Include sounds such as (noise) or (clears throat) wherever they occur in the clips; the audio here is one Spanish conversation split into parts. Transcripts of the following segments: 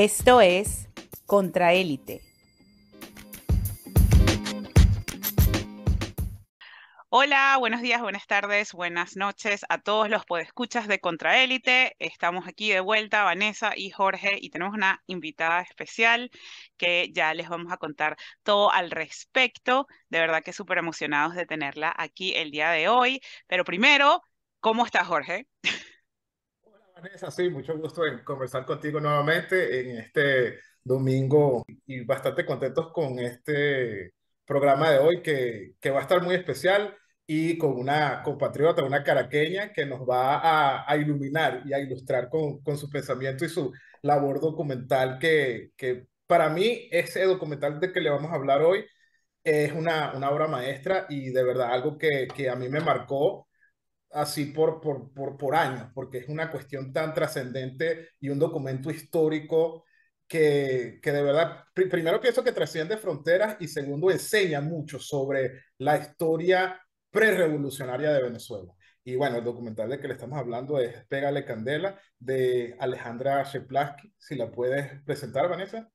Esto es Contraélite. Hola, buenos días, buenas tardes, buenas noches a todos los podescuchas de Contraélite. Estamos aquí de vuelta, Vanessa y Jorge, y tenemos una invitada especial que ya les vamos a contar todo al respecto. De verdad que súper emocionados de tenerla aquí el día de hoy. Pero primero, ¿cómo estás, Jorge? (laughs) Vanessa, sí, mucho gusto en conversar contigo nuevamente en este domingo y bastante contentos con este programa de hoy que, que va a estar muy especial y con una compatriota, una caraqueña que nos va a, a iluminar y a ilustrar con, con, su pensamiento y su labor documental que, que para mí ese documental de que le vamos a hablar hoy es una, una obra maestra y de verdad algo que, que a mí me marcó así por, por, años, porque es una cuestión tan trascendente y un documento histórico que, de verdad, primero pienso que trasciende fronteras y segundo enseña mucho sobre la historia prerevolucionaria de Venezuela. Y bueno, el documental del que le estamos hablando es Pégale Candela de Alejandra Sheplaski. Si la puedes presentar, Vanessa.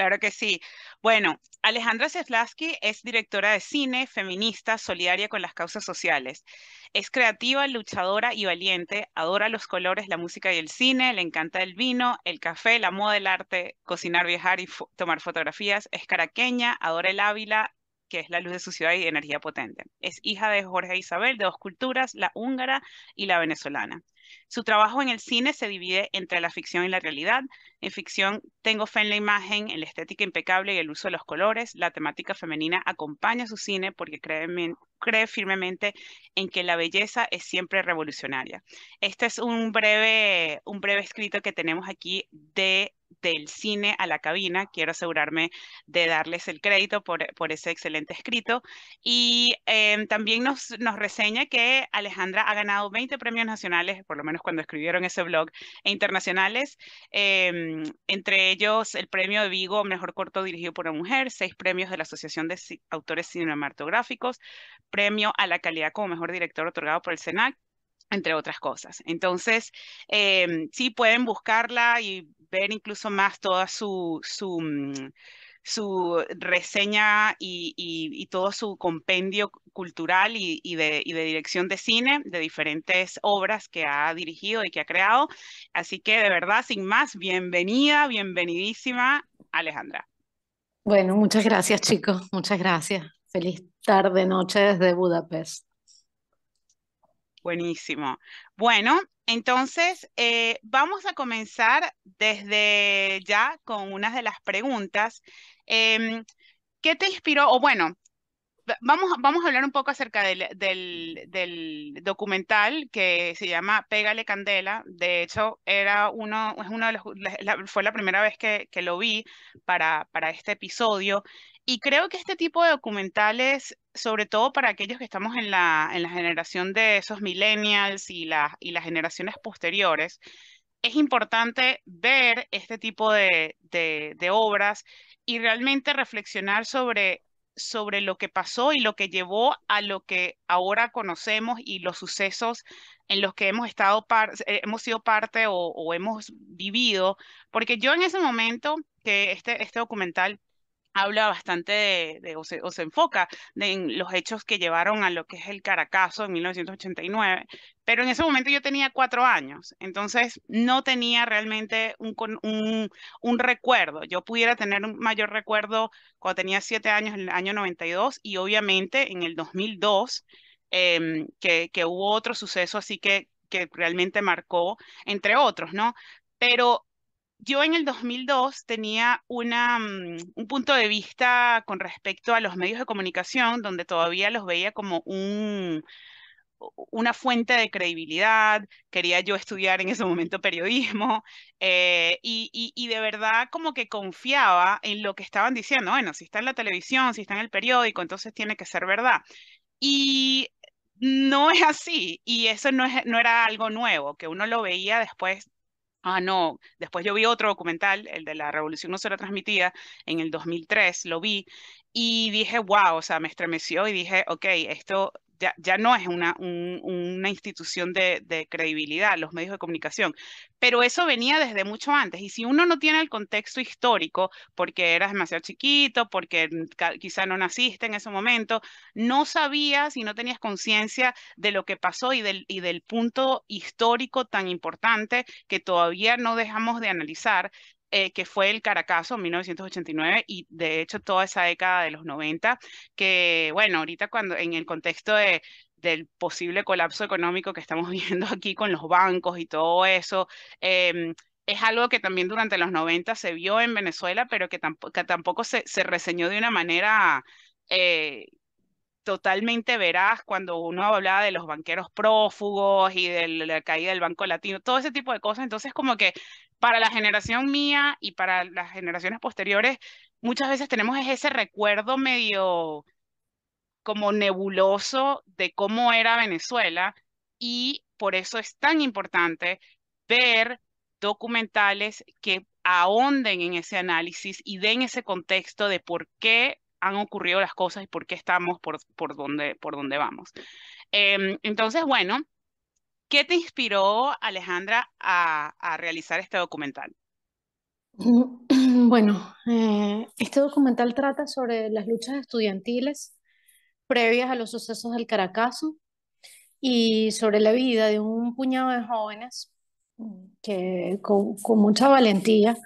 Claro que sí. Bueno, Alejandra Seslaski es directora de cine, feminista, solidaria con las causas sociales. Es creativa, luchadora y valiente, adora los colores, la música y el cine, le encanta el vino, el café, la moda, el arte, cocinar, viajar y tomar fotografías. Es caraqueña, adora el Ávila, que es la luz de su ciudad y de energía potente. Es hija de Jorge Isabel, de dos culturas, la húngara y la venezolana. Su trabajo en el cine se divide entre la ficción y la realidad. En ficción tengo fe en la imagen, en la estética impecable y el uso de los colores. La temática femenina acompaña su cine porque cree, cree firmemente en que la belleza es siempre revolucionaria. Este es un breve, un breve escrito que tenemos aquí de del cine a la cabina. Quiero asegurarme de darles el crédito por, por ese excelente escrito. Y em, también nos, nos reseña que Alejandra ha ganado 20 premios nacionales, por lo menos cuando escribieron ese blog, e internacionales, em, entre ellos el premio de Vigo, mejor corto dirigido por una mujer, seis premios de la Asociación de Autores Cinematográficos, premio a la calidad como mejor director otorgado por el SENAC, entre otras cosas. Entonces, eh, sí pueden buscarla y ver incluso más toda su, su, mm, su reseña y, todo su compendio cultural y, y de, de, dirección de cine de diferentes obras que ha dirigido y que ha creado. Así que de verdad, sin más, bienvenida, bienvenidísima, Alejandra. Bueno, muchas gracias chicos, muchas gracias. Feliz tarde, noche desde Budapest. Buenísimo. Bueno, entonces, eh, vamos a comenzar desde ya con unas de las preguntas. Em, ¿Qué te inspiró? O bueno, vamos, a hablar un poco acerca del, documental que se llama Pégale Candela. De hecho, era uno, es uno de los, fue la primera vez que, lo vi para este episodio. Y creo que este tipo de documentales, sobre todo para aquellos que estamos en la, en la generación de esos millennials y, la, y las generaciones posteriores, es importante ver este tipo de, de, obras y realmente reflexionar sobre, sobre lo que pasó y lo que llevó a lo que ahora conocemos y los sucesos en los que hemos, estado eh, hemos sido parte o, o, hemos vivido, porque yo en ese momento que este, este documental habla bastante de, o, se, enfoca en los hechos que llevaron a lo que es el Caracazo en 1989, pero en ese momento yo tenía cuatro años, entonces no tenía realmente un, un, recuerdo. Yo pudiera tener un mayor recuerdo cuando tenía siete años, en el año 92, y obviamente en el 2002, em, que, que hubo otro suceso así que, que realmente marcó, entre otros, ¿no? Pero yo en el 2002 tenía mm, un punto de vista con respecto a los medios de comunicación, donde todavía los veía como una fuente de credibilidad, quería yo estudiar en ese momento periodismo eh, y, de verdad como que confiaba en lo que estaban diciendo, bueno, si está en la televisión, si está en el periódico, entonces tiene que ser verdad. Y no es así y eso no era algo nuevo, que uno lo veía después Ah, no. Después yo vi otro documental, el de la Revolución no se la transmitida, en el 2003, lo vi y dije, wow, o sea, me estremeció y dije, ok, esto ya, no es una, una institución de, credibilidad, los medios de comunicación, pero eso venía desde mucho antes. Y si uno no tiene el contexto histórico, porque eras demasiado chiquito, porque quizá no naciste en ese momento, no sabías y no tenías conciencia de lo que pasó y del, y del punto histórico tan importante que todavía no dejamos de analizar, eh, que fue el Caracazo en 1989 y de hecho toda esa década de los 90, que bueno, ahorita cuando en el contexto de, del posible colapso económico que estamos (laughs) viendo aquí con los bancos y todo eso, em, es algo que también durante los 90 se vio en Venezuela, pero que, tampoco se, se, reseñó de una manera... Eh, totalmente veraz cuando uno hablaba de los banqueros prófugos y de la caída del Banco Latino, todo ese tipo de cosas. Entonces, como que para la generación mía y para las generaciones posteriores, muchas veces tenemos ese recuerdo medio como nebuloso de cómo era Venezuela y por eso es tan importante ver documentales que ahonden en ese análisis y den ese contexto de por qué han ocurrido las cosas y por qué estamos por, por, donde, por vamos. Em, entonces, bueno, ¿Qué te inspiró, Alejandra, a, realizar este documental? Mm, (clears throat) bueno, eh, este documental trata sobre las luchas estudiantiles previas a los sucesos del Caracazo y sobre la vida de un puñado de jóvenes mm, que con, mucha valentía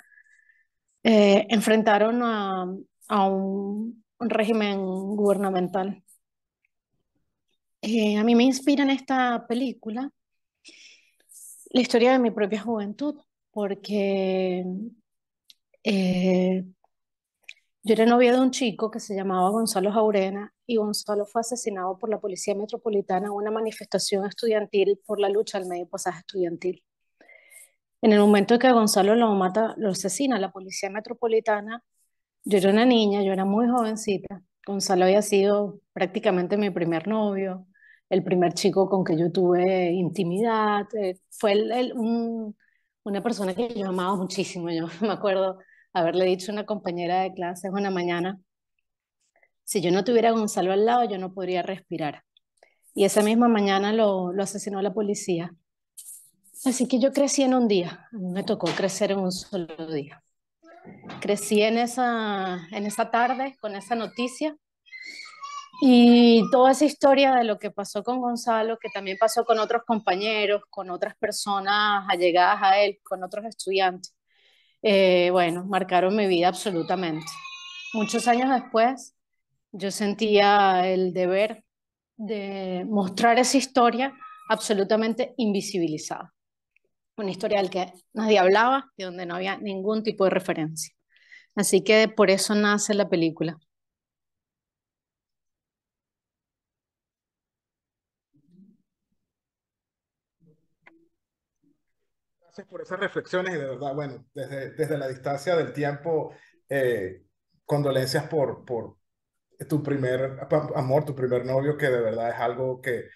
eh, enfrentaron a, un, régimen gubernamental. Eh, a mí me inspira en esta película la historia de mi propia juventud, porque eh, yo era novia de un chico que se llamaba Gonzalo Jaurena y Gonzalo fue asesinado por la Policía Metropolitana en una manifestación estudiantil por la lucha al medio pasaje estudiantil. En el momento que Gonzalo lo mata, lo asesina la Policía Metropolitana, yo era una niña, yo era muy jovencita. Gonzalo había sido prácticamente mi primer novio el primer chico con que yo tuve intimidad. Eh, fue una persona que yo amaba muchísimo. Yo (laughs) me acuerdo haberle dicho a una compañera de clase una mañana, si yo no tuviera a Gonzalo al lado, yo no podría respirar. Y esa misma mañana lo, asesinó la policía. Así que yo crecí en un día, me tocó crecer en un solo día. Crecí en esa, en esa tarde con esa noticia y toda esa historia de lo que pasó con Gonzalo, que también pasó con otros compañeros, con otras personas allegadas a él, con otros estudiantes, eh, bueno, marcaron mi vida absolutamente. Muchos años después, yo sentía el deber de mostrar esa historia absolutamente invisibilizada. Una historia del que nadie hablaba, y donde no había ningún tipo de referencia. Así que por eso nace la película. gracias por esas reflexiones y de verdad, bueno, desde, la distancia del tiempo, eh, condolencias por, por tu primer amor, tu primer novio, que de verdad es algo que,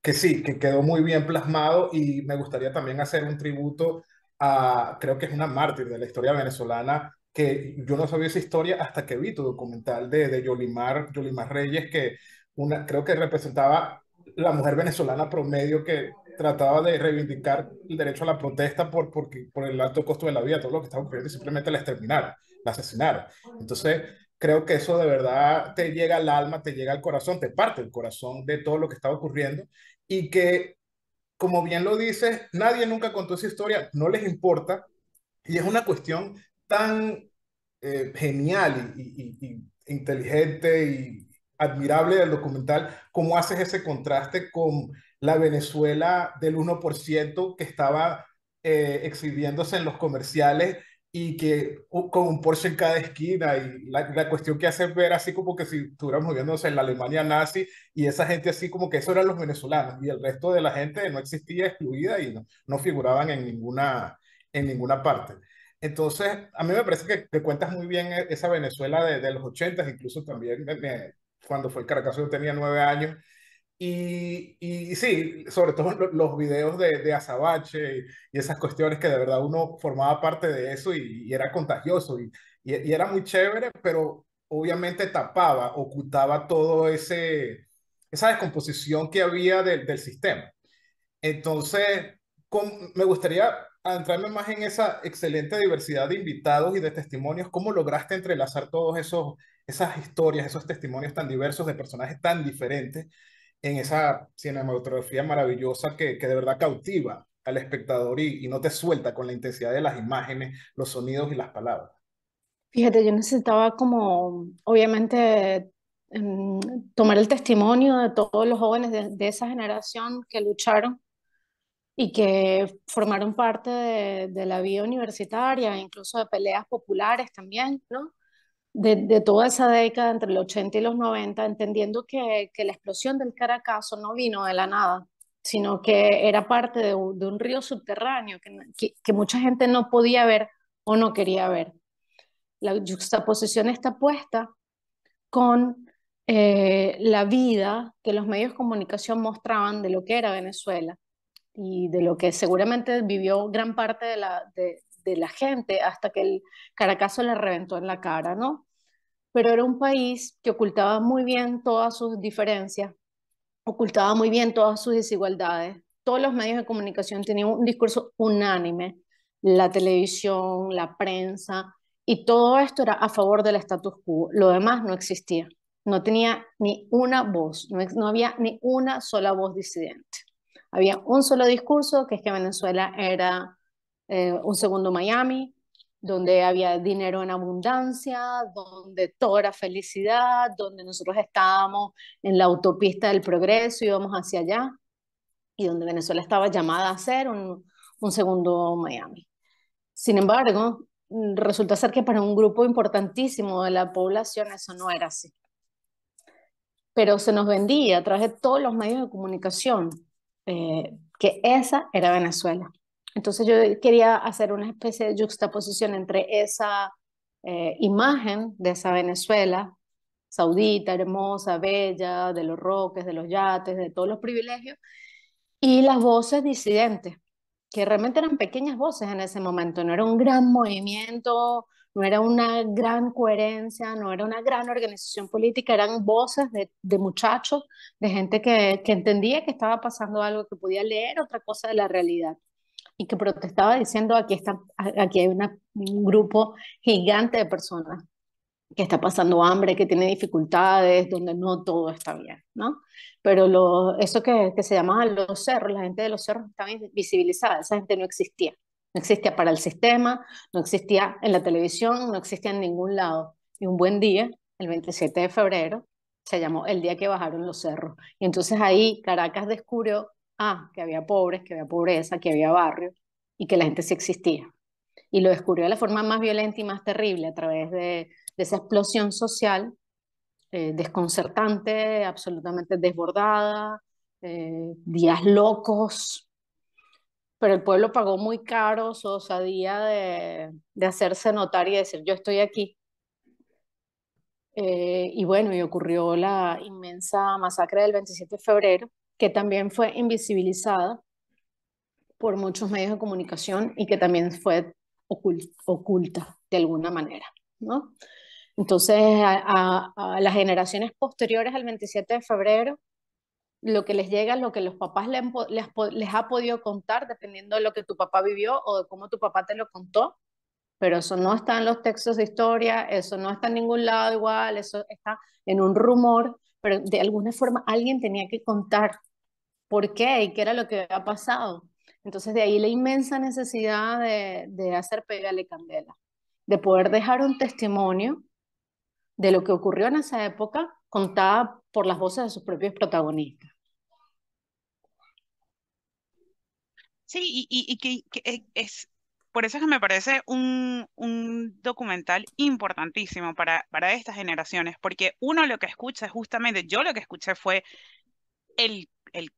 que sí, que quedó muy bien plasmado y me gustaría también hacer un tributo a, creo que es una mártir de la historia venezolana, que yo no sabía esa historia hasta que vi tu documental de, de Yolimar, Yolimar Reyes, que una, creo que representaba la mujer venezolana promedio que trataba de reivindicar el derecho a la protesta por, por, por el alto costo de la vida, todo lo que estaba ocurriendo, y simplemente la exterminara, la asesinaron. Entonces, creo que eso de verdad te llega al alma, te llega al corazón, te parte el corazón de todo lo que estaba ocurriendo y que, como bien lo dices, nadie nunca contó esa historia, no les importa y es una cuestión tan eh, genial y, inteligente y admirable del documental, cómo haces ese contraste con la Venezuela del 1% que estaba eh, exhibiéndose en los comerciales y que con un Porsche en cada esquina y la, cuestión que hace ver así como que si estuviéramos viviéndose en la Alemania nazi y esa gente así como que eso eran los venezolanos y el resto de la gente no existía excluida y no, figuraban en ninguna, en ninguna parte. Entonces, a mí me parece que, te cuentas muy bien e, esa Venezuela de, los 80, incluso también cuando fue Caracas yo tenía nueve años y, sí, sobre todo los videos de, Azabache y, esas cuestiones que de verdad uno formaba parte de eso y, era contagioso y, era muy chévere, pero obviamente tapaba, ocultaba todo ese esa descomposición que había del sistema. Entonces, me gustaría adentrarme más en esa excelente diversidad de invitados y de testimonios. ¿Cómo lograste entrelazar todos esos esas historias, esos testimonios tan diversos de personajes tan diferentes en esa cinematografía maravillosa que, que de verdad cautiva al espectador y, y, no te suelta con la intensidad de las imágenes, los sonidos y las palabras. Fíjate, yo necesitaba como, obviamente, em, tomar el testimonio de todos los jóvenes de, de, esa generación que lucharon y que formaron parte de, de la vida universitaria, incluso de peleas populares también, ¿no? de, toda esa década entre los 80 y los 90, entendiendo que, la explosión del Caracazo no vino de la nada, sino que era parte de, un, río subterráneo que, mucha gente no podía ver o no quería ver. La juxtaposición está puesta con eh, la vida que los medios de comunicación mostraban de lo que era Venezuela y de lo que seguramente vivió gran parte de la, de, de la gente hasta que el caracazo le reventó en la cara, ¿no? Pero era un país que ocultaba muy bien todas sus diferencias, ocultaba muy bien todas sus desigualdades. Todos los medios de comunicación tenían un discurso unánime, la televisión, la prensa, y todo esto era a favor del status quo. Lo demás no existía. No tenía ni una voz, no, no había ni una sola voz disidente. Había un solo discurso, que es que Venezuela era eh, un segundo Miami, donde había dinero en abundancia, donde toda era felicidad, donde nosotros estábamos en la autopista del progreso, y íbamos hacia allá, y donde Venezuela estaba llamada a ser un, segundo Miami. Sin embargo, mm, resulta ser que para un grupo importantísimo de la población eso no era así. Pero se nos vendía a través de todos los medios de comunicación eh, que esa era Venezuela. Entonces yo quería hacer una especie de juxtaposición entre esa eh, imagen de esa Venezuela saudita, hermosa, bella, de los roques, de los yates, de todos los privilegios, y las voces disidentes, que realmente eran pequeñas voces en ese momento, no era un gran movimiento, no era una gran coherencia, no era una gran organización política, eran voces de, muchachos, de gente que entendía que estaba pasando algo, que podía leer otra cosa de la realidad y que protestaba diciendo aquí, está, aquí hay un grupo gigante de personas que está pasando hambre, que tiene dificultades, donde no todo está bien, ¿no? Pero lo, eso que, que se llamaba los cerros, la gente de los cerros estaba invisibilizada, esa gente no existía. No existía para el sistema, no existía en la televisión, no existía en ningún lado. Y un buen día, el 27 de febrero, se llamó el día que bajaron los cerros. Y entonces ahí Caracas descubrió ah, que había pobres, que había pobreza, que había barrios y que la gente sí existía. Y lo descubrió de la forma más violenta y más terrible a través de, esa explosión social eh, desconcertante, absolutamente desbordada, eh, días locos. Pero el pueblo pagó muy caro su osadía de, hacerse notar y decir, yo estoy aquí. Eh, y bueno, y ocurrió la inmensa masacre del 27 de febrero, que también fue invisibilizada por muchos medios de comunicación y que también fue oculta de alguna manera. ¿no? Entonces, a, las generaciones posteriores al 27 de febrero, lo que les llega, lo que los papás les, les, ha podido contar, dependiendo de lo que tu papá vivió o de cómo tu papá te lo contó, pero eso no está en los textos de historia, eso no está en ningún lado igual, eso está en un rumor pero de alguna forma alguien tenía que contar por qué y qué era lo que había pasado. Entonces de ahí la inmensa necesidad de, de hacer pégale candela, de poder dejar un testimonio de lo que ocurrió en esa época contada por las voces de sus propios protagonistas. Sí, y, que, eh, es, por eso es que me parece un, documental importantísimo para, para estas generaciones, porque uno lo que escucha es justamente, yo lo que escuché fue el,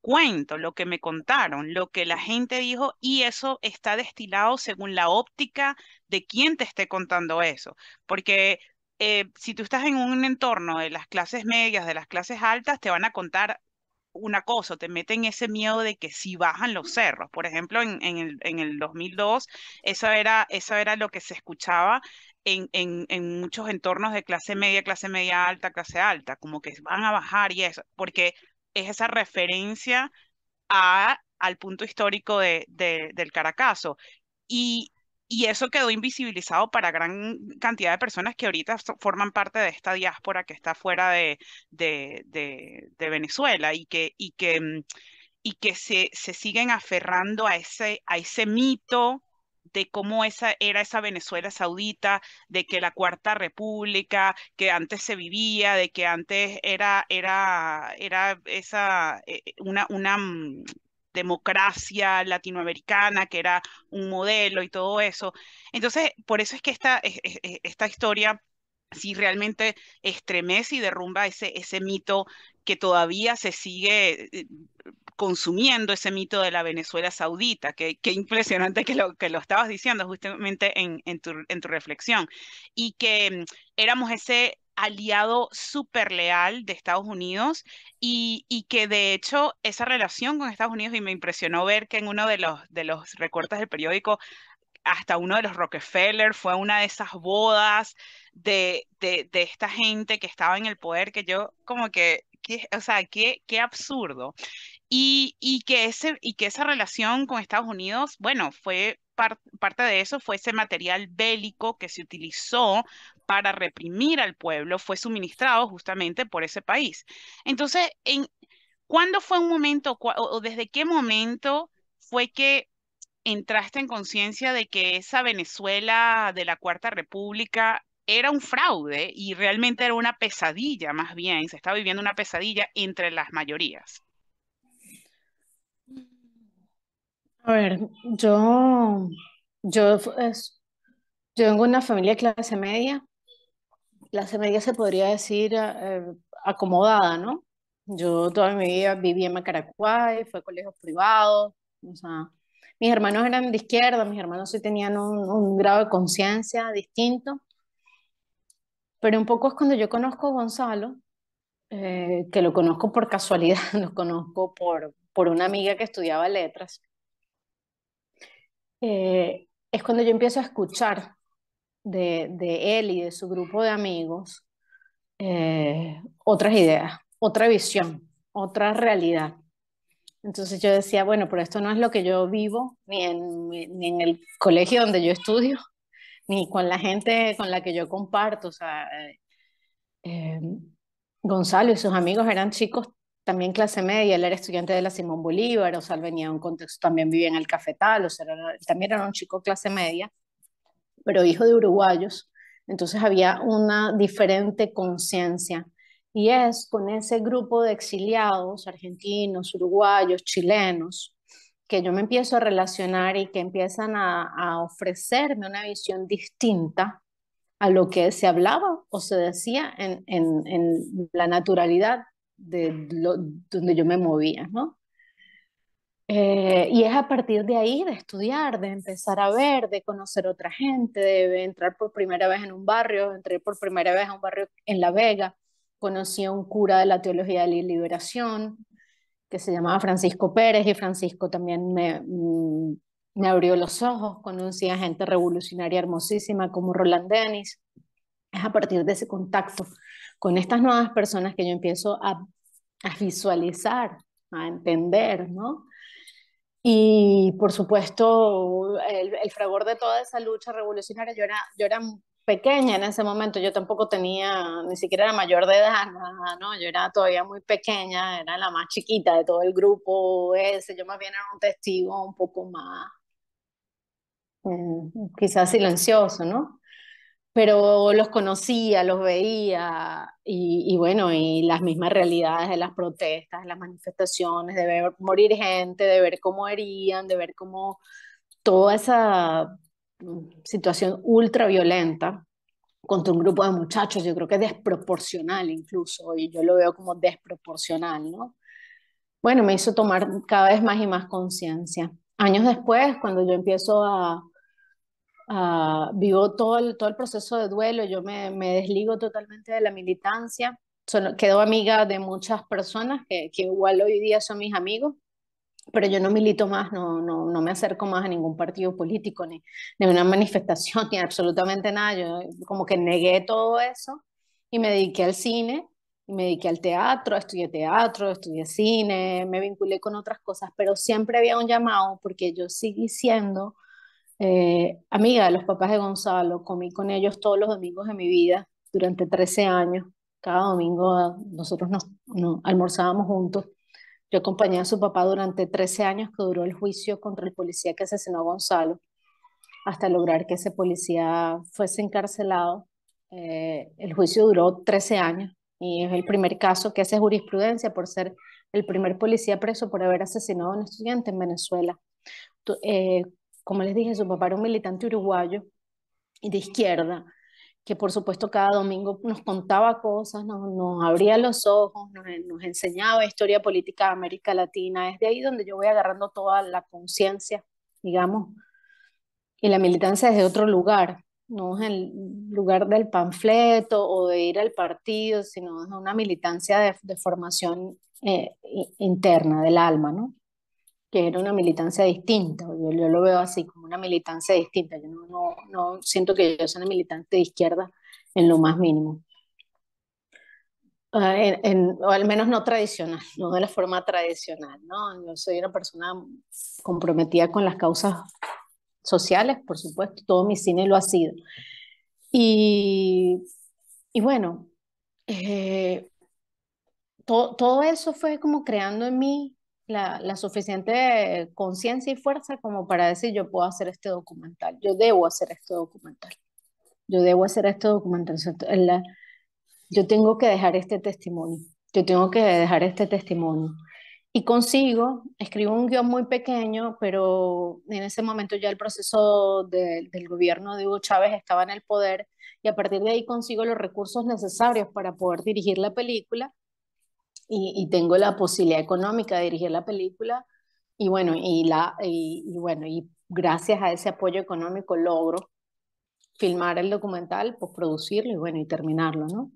cuento, lo que me contaron, lo que la gente dijo, y eso está destilado según la óptica de quién te esté contando eso, porque... Eh, si tú estás en un entorno de las clases medias, de las clases altas, te van a contar un acoso te meten ese miedo de que si bajan los cerros, por ejemplo, en, el, en el 2002, eso era, era lo que se escuchaba en, en, muchos entornos de clase media, clase media alta, clase alta, como que van a bajar y eso, porque es esa referencia a, al punto histórico de, del Caracazo. Y y eso quedó invisibilizado para gran cantidad de personas que ahorita forman parte de esta diáspora que está fuera de, de, Venezuela y que, y que, mm, y que se, se, siguen aferrando a ese, a ese mito de cómo esa era esa Venezuela saudita, de que la Cuarta República, que antes se vivía, de que antes era, era, era esa, e, e, una, una mm, democracia latinoamericana, que era un modelo y todo eso. Entonces, por eso es que esta, esta historia sí realmente estremece y derrumba ese, ese mito que todavía se sigue eh, consumiendo, ese mito de la Venezuela saudita. Qué que impresionante que lo, que lo estabas diciendo justamente en, en, tu, en tu reflexión. Y que mm, éramos ese aliado súper leal de Estados Unidos y, y, que de hecho esa relación con Estados Unidos, y me impresionó ver que en uno de los, de los recortes del periódico, hasta uno de los Rockefeller fue una de esas bodas de, de, esta gente que estaba en el poder, que yo como que, o sea, qué, qué absurdo. Y, que ese, y que esa relación con Estados Unidos, bueno, fue parte de eso fue ese material bélico que se utilizó para reprimir al pueblo fue suministrado justamente por ese país. Entonces, ¿cuándo fue un momento o, desde qué momento fue que entraste en conciencia de que esa Venezuela de la Cuarta República era un fraude y realmente era una pesadilla más bien, se estaba viviendo una pesadilla entre las mayorías? A ver, yo, yo, una familia de clase media, la media se podría decir eh, eh, acomodada, ¿no? Yo toda mi vida viví en Macaracuay, fue a colegios privados, o mis hermanos eran de izquierda, mis hermanos sí tenían un, grado de conciencia distinto, pero un poco es cuando yo conozco a Gonzalo, eh, que lo conozco por casualidad, (laughs) lo conozco por, por una amiga que estudiaba letras, es cuando yo empiezo a escuchar de, él y de su grupo de amigos eh, otras ideas, otra visión, otra realidad. Entonces yo decía, bueno, pero esto no es lo que yo vivo, ni en, el colegio donde yo estudio, ni con la gente con la que yo comparto. O sea, eh, eh, Gonzalo y sus amigos eran chicos también clase media, él era estudiante de la Simón Bolívar, o sea, venía de un contexto, también vivía en el cafetal, o sea, también era un chico clase media pero hijo de uruguayos. Entonces había una diferente conciencia. Y es con ese grupo de exiliados, argentinos, uruguayos, chilenos, que yo me empiezo a relacionar y que empiezan a, ofrecerme una visión distinta a lo que se hablaba o se decía en, la naturalidad de donde yo me movía, ¿no? Eh, y es a partir de ahí, de estudiar, de empezar a ver, de conocer otra gente, de entrar por primera vez en un barrio, entré por primera vez a un barrio en La Vega, conocí a un cura de la Teología de la Liberación, que se llamaba Francisco Pérez, y Francisco también me, mm, abrió los ojos, conocí a gente revolucionaria hermosísima como Roland Dennis. Es a partir de ese contacto con estas nuevas personas que yo empiezo a visualizar, a entender, ¿no? Y por supuesto, el, fragor de toda esa lucha revolucionaria, yo era, yo era pequeña en ese momento, yo tampoco tenía, ni siquiera era mayor de edad, ¿no? Yo era todavía muy pequeña, era la más chiquita de todo el grupo ese, yo más bien era un testigo un poco más, mm, quizás silencioso, ¿no? pero los conocía, los veía, y, bueno, y las mismas realidades de las protestas, de las manifestaciones, de ver morir gente, de ver cómo herían, de ver cómo toda esa situación ultra violenta contra un grupo de muchachos, yo creo que es desproporcional incluso, y yo lo veo como desproporcional, ¿no? Bueno, me hizo tomar cada vez más y más conciencia. Años después, cuando yo empiezo a, Ah, vivo todo el, todo el proceso de duelo, yo me, me desligo totalmente de la militancia, Solo, quedo amiga de muchas personas que, que, igual hoy día son mis amigos, pero yo no milito más, no, no, no me acerco más a ningún partido político, ni, ni una manifestación, (laughs) ni absolutamente nada, yo como que negué todo eso y me dediqué al cine y me dediqué al teatro, estudié teatro, estudié cine, me vinculé con otras cosas, pero siempre había un llamado porque yo seguí siendo eh, amiga de los papás de Gonzalo, comí con ellos todos los domingos de mi vida durante 13 años. Cada domingo ah, nosotros nos, almorzábamos juntos. Yo acompañé a su papá durante 13 años que duró el juicio contra el policía que asesinó a Gonzalo, hasta lograr que ese policía fuese encarcelado. Eh, el juicio duró 13 años y es el primer caso que hace jurisprudencia por ser el primer policía preso por haber asesinado a un estudiante en Venezuela. Eh, como les dije, su papá era un militante uruguayo y de izquierda, que por supuesto cada domingo nos contaba cosas, nos, abría los ojos, nos, enseñaba historia política de América Latina. Es de ahí donde yo voy agarrando toda la conciencia, digamos, y la militancia desde otro lugar. No es el lugar del panfleto o de ir al partido, sino es una militancia de, formación eh, interna, del alma, ¿no? que era una militancia distinta. Yo, lo veo así, como una militancia distinta. Yo no, no, siento que yo sea una militante de izquierda en lo más mínimo. Ah, en, o al menos no tradicional, (laughs) no de la forma tradicional. ¿no? Yo soy una persona comprometida con las causas sociales, por supuesto, todo mi cine lo ha sido. Y, y bueno, eh, todo eso fue como creando en mí la, suficiente conciencia y fuerza como para decir yo puedo hacer este documental, yo debo hacer este documental, yo debo hacer este documental, yo tengo que dejar este testimonio, yo tengo que dejar este testimonio. Y consigo, escribo un guión muy pequeño, pero en ese momento ya el proceso del gobierno de Hugo Chávez estaba en el poder y a partir de ahí consigo los recursos necesarios para poder dirigir la película y, tengo la posibilidad económica de dirigir la película y bueno, y, la, y, bueno, y gracias a ese apoyo económico logro filmar el documental, pues, producirlo y bueno, y terminarlo, ¿no?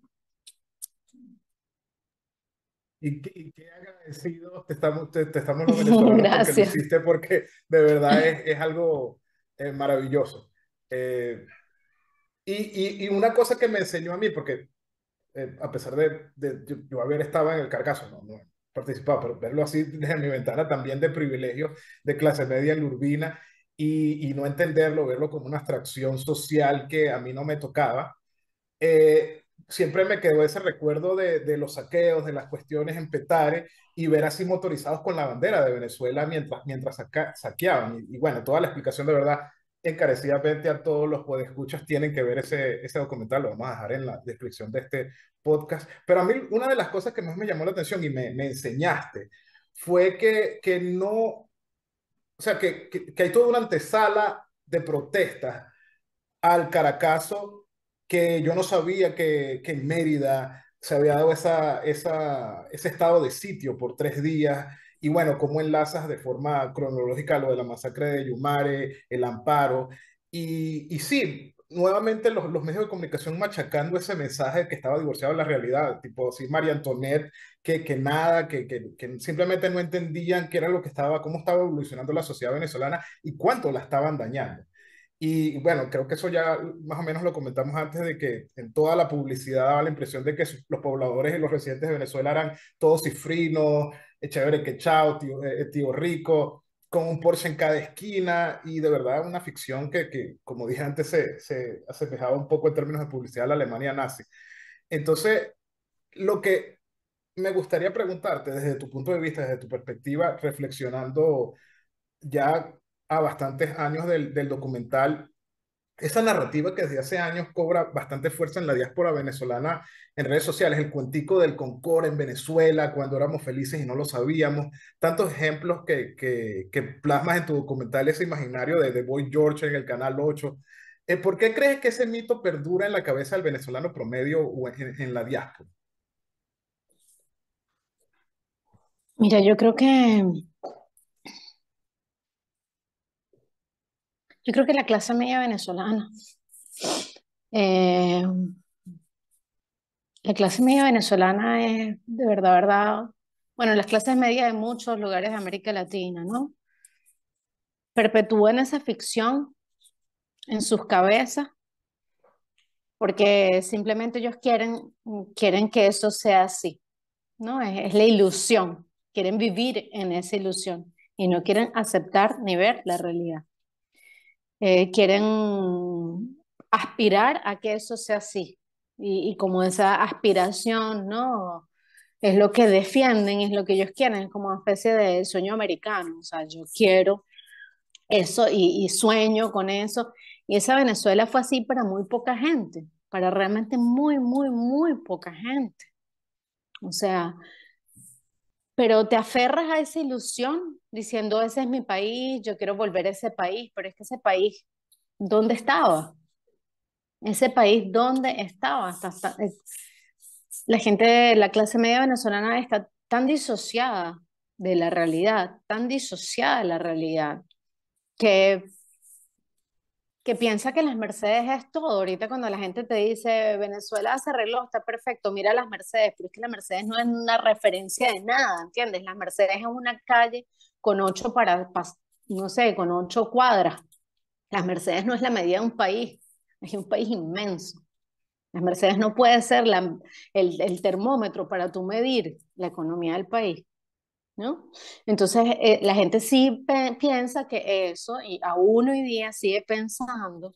Y qué, agradecido te estamos, te, estamos (laughs) porque lo hiciste porque de verdad es, es algo eh, maravilloso. Eh, y, y, y, una cosa que me enseñó a mí, porque eh, a pesar de, yo, haber estado en el carcaso no, no participado, pero verlo así desde mi ventana también de privilegio de clase media en urbina y, no entenderlo, verlo como una abstracción social que a mí no me tocaba, eh, siempre me quedó ese recuerdo de, los saqueos, de las cuestiones en Petare y ver así motorizados con la bandera de Venezuela mientras, mientras saqueaban. y, bueno, toda la explicación de verdad encarecidamente a todos los podescuchas tienen que ver ese, documental, lo vamos a dejar en la descripción de este podcast. Pero a mí una de las cosas que más me llamó la atención y me, enseñaste fue que, no, o sea, que, que, hay toda una antesala de protestas al Caracazo que yo no sabía que, que en Mérida se había dado esa, esa, ese estado de sitio por tres días y bueno, cómo enlazas de forma cronológica lo de la masacre de Yumare, el amparo. Y, y sí, nuevamente los, los, medios de comunicación machacando ese mensaje que estaba divorciado de la realidad, tipo si María Antoniet que, que nada, que, que, que, simplemente no entendían qué era lo que estaba, cómo estaba evolucionando la sociedad venezolana y cuánto la estaban dañando. Y bueno, creo que eso ya más o menos lo comentamos antes de que en toda la publicidad daba la impresión de que los pobladores y los residentes de Venezuela eran todos cifrinos, Echeverre que tío, eh, eh, tío Rico, con un Porsche en cada esquina y de verdad una ficción que, que como dije antes, se, se asemejaba un poco en términos de publicidad a la Alemania nazi. Entonces, lo que me gustaría preguntarte desde tu punto de vista, desde tu perspectiva, reflexionando ya a bastantes años del, del documental, esa narrativa que desde hace años cobra bastante fuerza en la diáspora venezolana en redes sociales, el cuentico del Concor en Venezuela, cuando éramos felices y no lo sabíamos, tantos ejemplos que, que, plasmas en tu documental ese imaginario de, The Boy George en el Canal 8. Eh, ¿Por qué crees que ese mito perdura en la cabeza del venezolano promedio o en la diáspora? Mira, yo creo que Yo creo que la clase media venezolana. Eh, la clase media venezolana es de verdad, verdad, bueno, las clases medias de muchos lugares de América Latina, ¿no? Perpetúan esa ficción en sus cabezas porque simplemente ellos quieren, quieren que eso sea así, ¿no? es la ilusión, quieren vivir en esa ilusión y no quieren aceptar ni ver la realidad. Eh, quieren aspirar a que eso sea así. Y, como esa aspiración, ¿no? Es lo que defienden, es lo que ellos quieren, es como una especie de sueño americano, o sea, yo quiero eso y, y sueño con eso. Y esa Venezuela fue así para muy poca gente, para realmente muy, muy, muy poca gente. O sea, pero te aferras a esa ilusión diciendo, ese es mi país, yo quiero volver a ese país, pero es que ese país, ¿dónde estaba? Ese país, ¿dónde estaba? la gente de la clase media venezolana está tan disociada de la realidad, tan disociada de la realidad, que piensa que las Mercedes es todo. Ahorita cuando la gente te dice, Venezuela hace reloj, está perfecto, mira las Mercedes, pero es que las Mercedes no es una referencia de nada, ¿entiendes? Las Mercedes es una calle con ocho para, no sé, con ocho cuadras. Las Mercedes no es la medida de un país, es un país inmenso. Las Mercedes no puede ser la, el, el termómetro para tú medir la economía del país. ¿no? Entonces, eh, la gente sí piensa que eso, y aún hoy día sigue pensando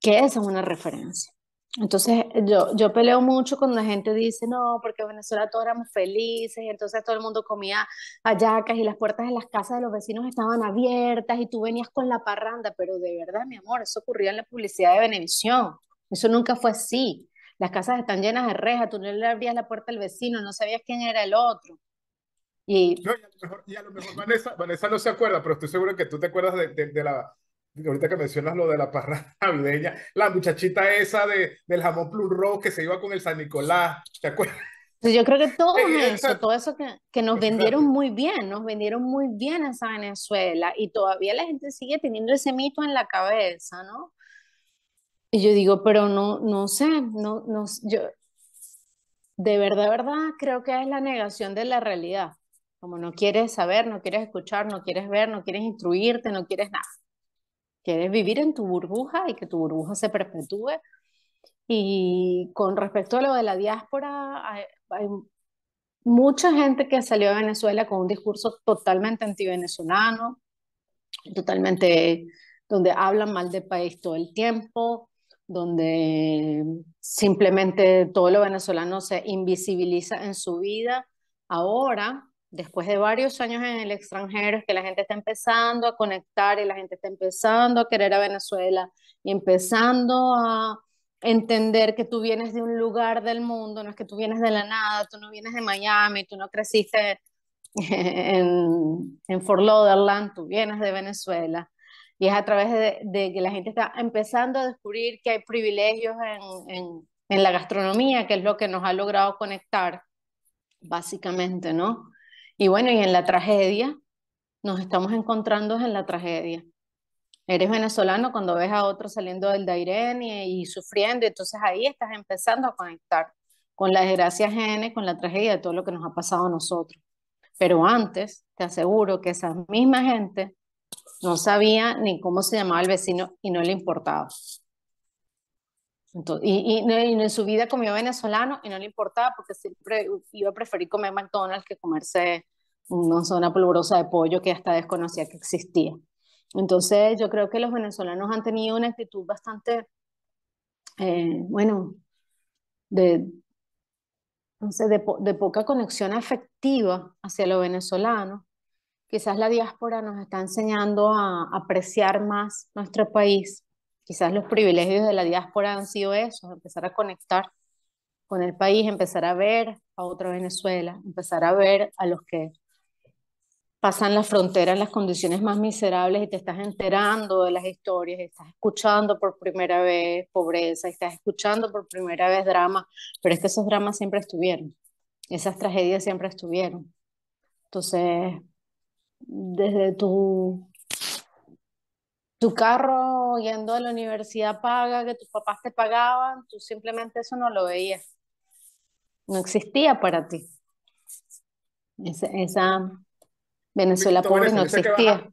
que esa es una referencia. Entonces, yo, yo peleo mucho cuando la gente dice, no, porque en Venezuela todos éramos felices, entonces todo el mundo comía hallacas y las puertas de las casas de los vecinos estaban abiertas y tú venías con la parranda, pero de verdad, mi amor, eso ocurrió en la publicidad de Venevisión, eso nunca fue así. Las casas están llenas de rejas, tú no le abrías la puerta al vecino, no sabías quién era el otro. Y, a lo mejor, Vanessa, Vanessa, no se acuerda, pero estoy seguro que tú te acuerdas de, de, la, ahorita que mencionas lo de la parra (laughs) navideña, la muchachita esa de, del jamón plum rojo que se iba con el San Nicolás, ¿te acuerdas? Pues yo creo que todo eh, eh, eso, todo eso que, que nos vendieron muy bien, nos vendieron muy bien a esa Venezuela y todavía la gente sigue teniendo ese mito en la cabeza, ¿no? Y yo digo, pero no, no sé, no, no, yo de verdad, de verdad creo que es la negación de la realidad. Como no quieres saber, no quieres escuchar, no quieres ver, no quieres instruirte, no quieres nada. Quieres vivir en tu burbuja y que tu burbuja se perpetúe. Y con respecto a lo de la diáspora, hay, mucha gente que salió de Venezuela con un discurso totalmente anti-venezolano, totalmente donde hablan mal del país todo el tiempo, donde simplemente todo lo venezolano se invisibiliza en su vida. Ahora después de varios años en el extranjero, es que la gente está empezando a conectar y la gente está empezando a querer a Venezuela y empezando a entender que tú vienes de un lugar del mundo, no es que tú vienes de la nada, tú no vienes de Miami, tú no creciste (laughs) en, en Fort Lauderdale, tú vienes de Venezuela. Y es a través de, que la gente está empezando a descubrir que hay privilegios en, en la gastronomía, que es lo que nos ha logrado conectar, básicamente, ¿no? Y bueno, y en la tragedia, nos estamos encontrando en la tragedia. Eres venezolano cuando ves a otro saliendo del dairen y, sufriendo, entonces ahí estás empezando a conectar con la desgracia ajena, con la tragedia de todo lo que nos ha pasado a nosotros. Pero antes, te aseguro que esa misma gente no sabía ni cómo se llamaba el vecino y no le importaba y, y, en su vida comió venezolano y no le importaba porque siempre iba a preferir comer McDonald's que comerse una zona polvorosa de pollo que hasta desconocía que existía. Entonces yo creo que los venezolanos han tenido una actitud bastante, eh, bueno, de, de, poca conexión afectiva hacia lo venezolano. Quizás la diáspora nos está enseñando a apreciar más nuestro país Quizás los privilegios de la diáspora han sido esos, empezar a conectar con el país, empezar a ver a otra Venezuela, empezar a ver a los que pasan la frontera en las condiciones más miserables y te estás enterando de las historias, estás escuchando por primera vez pobreza, estás escuchando por primera vez drama, pero es que esos dramas siempre estuvieron, esas tragedias siempre estuvieron. Entonces, desde tu tu carro yendo a la universidad paga, que tus papás te pagaban, tú simplemente eso no lo veías. No existía para ti. Esa, Venezuela pobre no existía.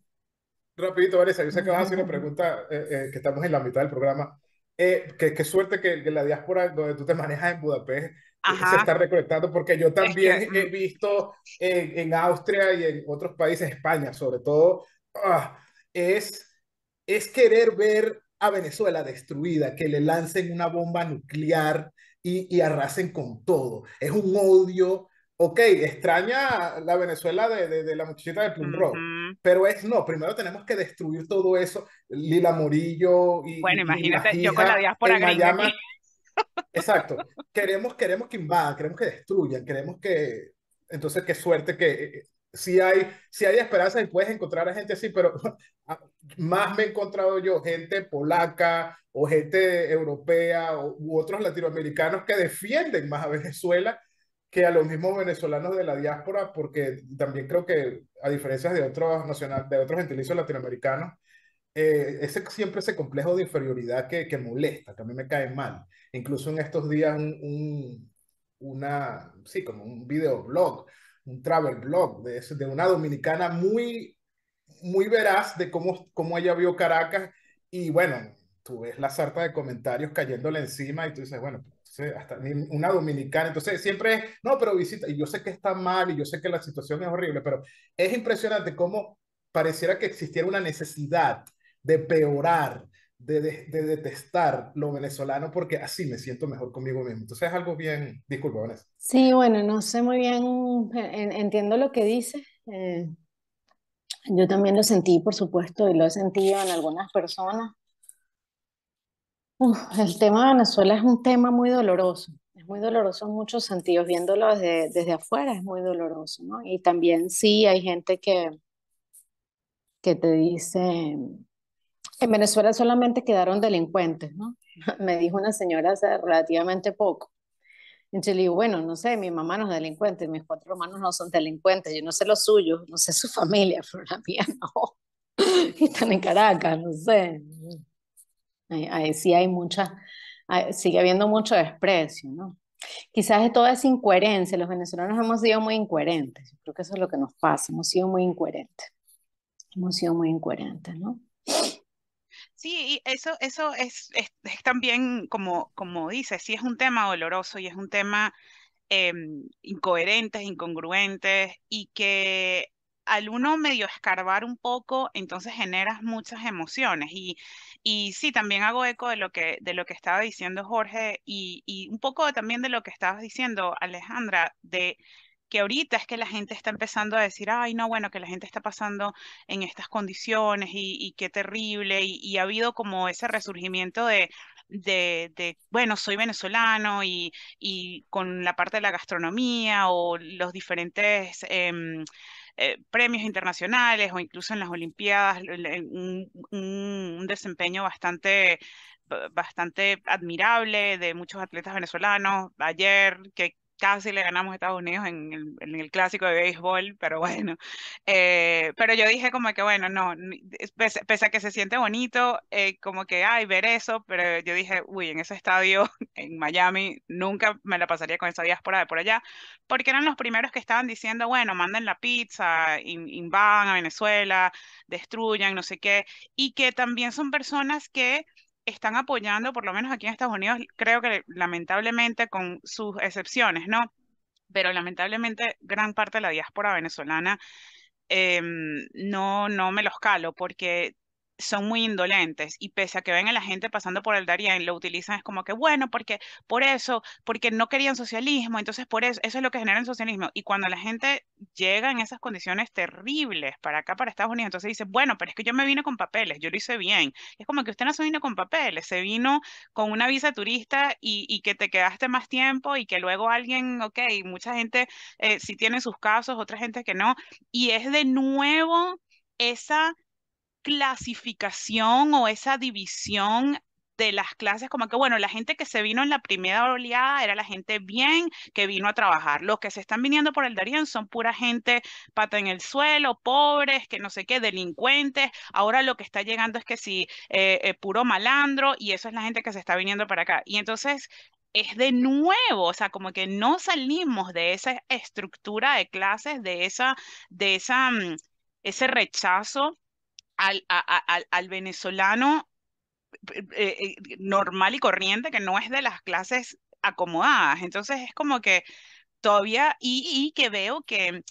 rapidito, Vanessa, yo sé que vas a hacer una pregunta, eh, eh, que estamos en la mitad del programa. Eh, Qué suerte que, la diáspora donde tú te manejas en Budapest eh, se está recolectando, porque yo también he visto en, Austria y en otros países, España sobre todo, ah, es es querer ver a Venezuela destruida, que le lancen una bomba nuclear y, arrasen con todo. Es un odio. Ok, extraña la Venezuela de, la muchachita de Plum pero es no, primero tenemos que destruir todo eso. Lila Morillo y. Bueno, imagínate, yo con la diáspora gringa. (laughs) Exacto. Queremos, queremos que invadan, queremos que destruyan, queremos que. Entonces, qué suerte que eh, si hay, si hay esperanza y puedes encontrar a gente así, pero (laughs) más me he encontrado yo gente polaca o gente europea u otros latinoamericanos que defienden más a Venezuela que a los mismos venezolanos de la diáspora, porque también creo que a diferencia de otros nacional, de otros gentilicios latinoamericanos, eh, ese, siempre ese complejo de inferioridad que, que, molesta, que a mí me cae mal. Incluso en estos días un, una, sí, como un videoblog un travel blog de, una dominicana muy, muy veraz de cómo, cómo ella vio Caracas y bueno, tú ves la sarta de comentarios cayéndole encima y tú dices, bueno, hasta una dominicana, entonces siempre no, pero visita, y yo sé que está mal y yo sé que la situación es horrible, pero es impresionante cómo pareciera que existiera una necesidad de peorar de, de, detestar lo venezolano porque así me siento mejor conmigo mismo. Entonces es algo bien, disculpa, Vanessa. Sí, bueno, no sé muy bien, eh, entiendo lo que dices. Eh, yo también lo sentí, por supuesto, y lo he sentido en algunas personas. el tema de Venezuela es un tema muy doloroso, es muy doloroso en muchos sentidos, viéndolo desde, desde afuera es muy doloroso, ¿no? Y también sí hay gente que, que te dice, en Venezuela solamente quedaron delincuentes, ¿no? (laughs) Me dijo una señora hace relativamente poco. Entonces le digo, bueno, no sé, mi mamá no es delincuente, mis cuatro hermanos no son delincuentes, yo no sé lo suyo, no sé su (laughs) familia, pero la mía no. (laughs) Están en Caracas, no sé. Ahí, sí hay mucha, sigue habiendo mucho desprecio, ¿no? Quizás es toda esa incoherencia, los venezolanos hemos sido muy incoherentes, yo creo que eso es lo que nos pasa, hemos sido muy incoherentes, hemos sido muy incoherentes, ¿no? Sí, eso, eso es, es, también, como, como dices, sí es un tema doloroso y es un tema em, incoherente, incongruente y que al uno medio escarbar un poco, entonces generas muchas emociones. Y, y sí, también hago eco de lo que, de lo que estaba diciendo Jorge y, y un poco también de lo que estabas diciendo, Alejandra, de que ahorita es que la gente está empezando a decir, ay, no, bueno, que la gente está pasando en estas condiciones y, qué terrible, y, ha habido como ese resurgimiento de, bueno, soy venezolano y, con la parte de la gastronomía o los diferentes... Em, eh, premios internacionales o incluso en las Olimpiadas, un, un desempeño bastante bastante admirable de muchos atletas venezolanos. Ayer, que casi le ganamos a Estados Unidos en el, en el clásico de béisbol, pero bueno. Eh, pero yo dije como que, bueno, no, pese, a que se siente bonito, eh, como que, ay, ver eso, pero yo dije, uy, en ese estadio (laughs) en Miami nunca me la pasaría con esa diáspora de por allá, porque eran los primeros que estaban diciendo, bueno, manden la pizza, in, invadan a Venezuela, destruyan, no sé qué, y que también son personas que están apoyando, por lo menos aquí en Estados Unidos, creo que lamentablemente con sus excepciones, ¿no? Pero lamentablemente gran parte de la diáspora venezolana em, no, no me los calo porque son muy indolentes y pese a que ven a la gente pasando por el Darién, lo utilizan es como que, bueno, porque por eso, porque no querían socialismo, entonces por eso, eso es lo que genera el socialismo. Y cuando la gente llega en esas condiciones terribles para acá, para Estados Unidos, entonces dice, bueno, pero es que yo me vine con papeles, yo lo hice bien. Es como que usted no se vino con papeles, se vino con una visa turista y, que te quedaste más tiempo y que luego alguien, ok, mucha gente eh, sí tiene sus casos, otra gente que no. Y es de nuevo esa clasificación o esa división de las clases, como que, bueno, la gente que se vino en la primera oleada era la gente bien que vino a trabajar. Los que se están viniendo por el Darien son pura gente pata en el suelo, pobres, que no sé qué, delincuentes. Ahora lo que está llegando es que sí, eh, eh, puro malandro, y eso es la gente que se está viniendo para acá. Y entonces es de nuevo, o sea, como que no salimos de esa estructura de clases, de esa, de esa, mm, ese rechazo al, al venezolano eh, eh, eh, normal y corriente que no es de las clases acomodadas. Entonces es como que todavía, y, que veo que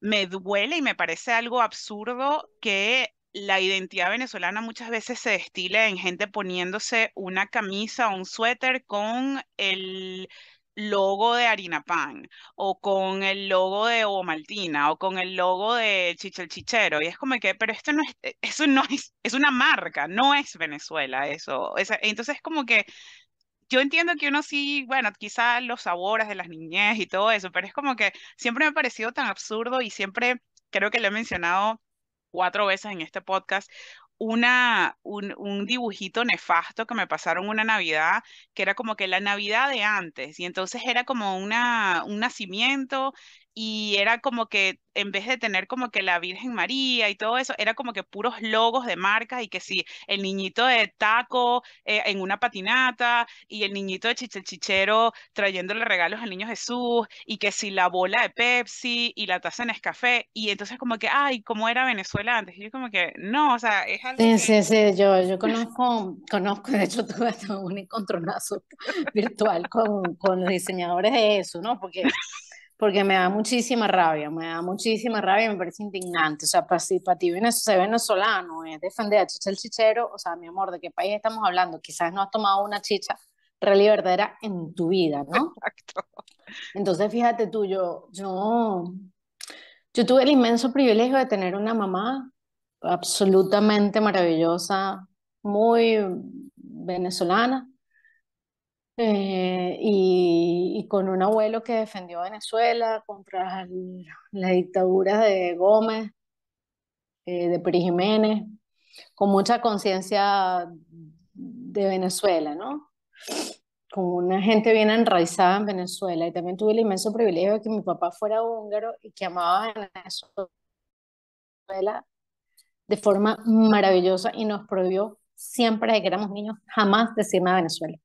me duele y me parece algo absurdo que la identidad venezolana muchas veces se destile en gente poniéndose una camisa o un suéter con el logo de harina pan o con el logo de Omaltina o con el logo de Chichel Chichero. Y es como que, pero esto no es, eh, eso no es, es una marca, no es Venezuela eso. entonces es como que yo entiendo que uno sí, bueno, quizás los sabores de las niñez y todo eso, pero es como que siempre me ha parecido tan absurdo y siempre creo que lo he mencionado cuatro veces en este podcast, una, un, un, dibujito nefasto que me pasaron una Navidad, que era como que la Navidad de antes, y entonces era como una, un nacimiento y era como que en vez de tener como que la Virgen María y todo eso, era como que puros logos de marcas y que si el niñito de taco eh, en una patinata y el niñito de chichero trayéndole regalos al niño Jesús y que si la bola de Pepsi y la taza en café, y entonces como que, ay, ¿cómo era Venezuela antes? Y yo como que, no, o sea, es algo... Sí, sí, sí, yo, conozco, conozco, de hecho (laughs) tuve un encontronazo virtual con los diseñadores de eso, ¿no? Porque porque me da muchísima rabia, me da muchísima rabia, me parece indignante. O sea, para si para ti ser venezolano, es eh, defender a Chicha el Chichero, o sea, mi amor, ¿de qué país estamos hablando? Quizás no has tomado una chicha real y verdadera en tu vida, ¿no? Exacto. Entonces, fíjate tú, yo, yo, yo tuve el inmenso privilegio de tener una mamá absolutamente maravillosa, muy venezolana, eh, y, con un abuelo que defendió Venezuela contra las dictaduras de Gómez, eh, de Peri Jiménez, con mucha conciencia de Venezuela, ¿no? Con una gente bien enraizada en Venezuela. Y también tuve el inmenso privilegio de que mi papá fuera húngaro y que amaba Venezuela de forma maravillosa y nos prohibió siempre de que éramos niños jamás decirme Venezuela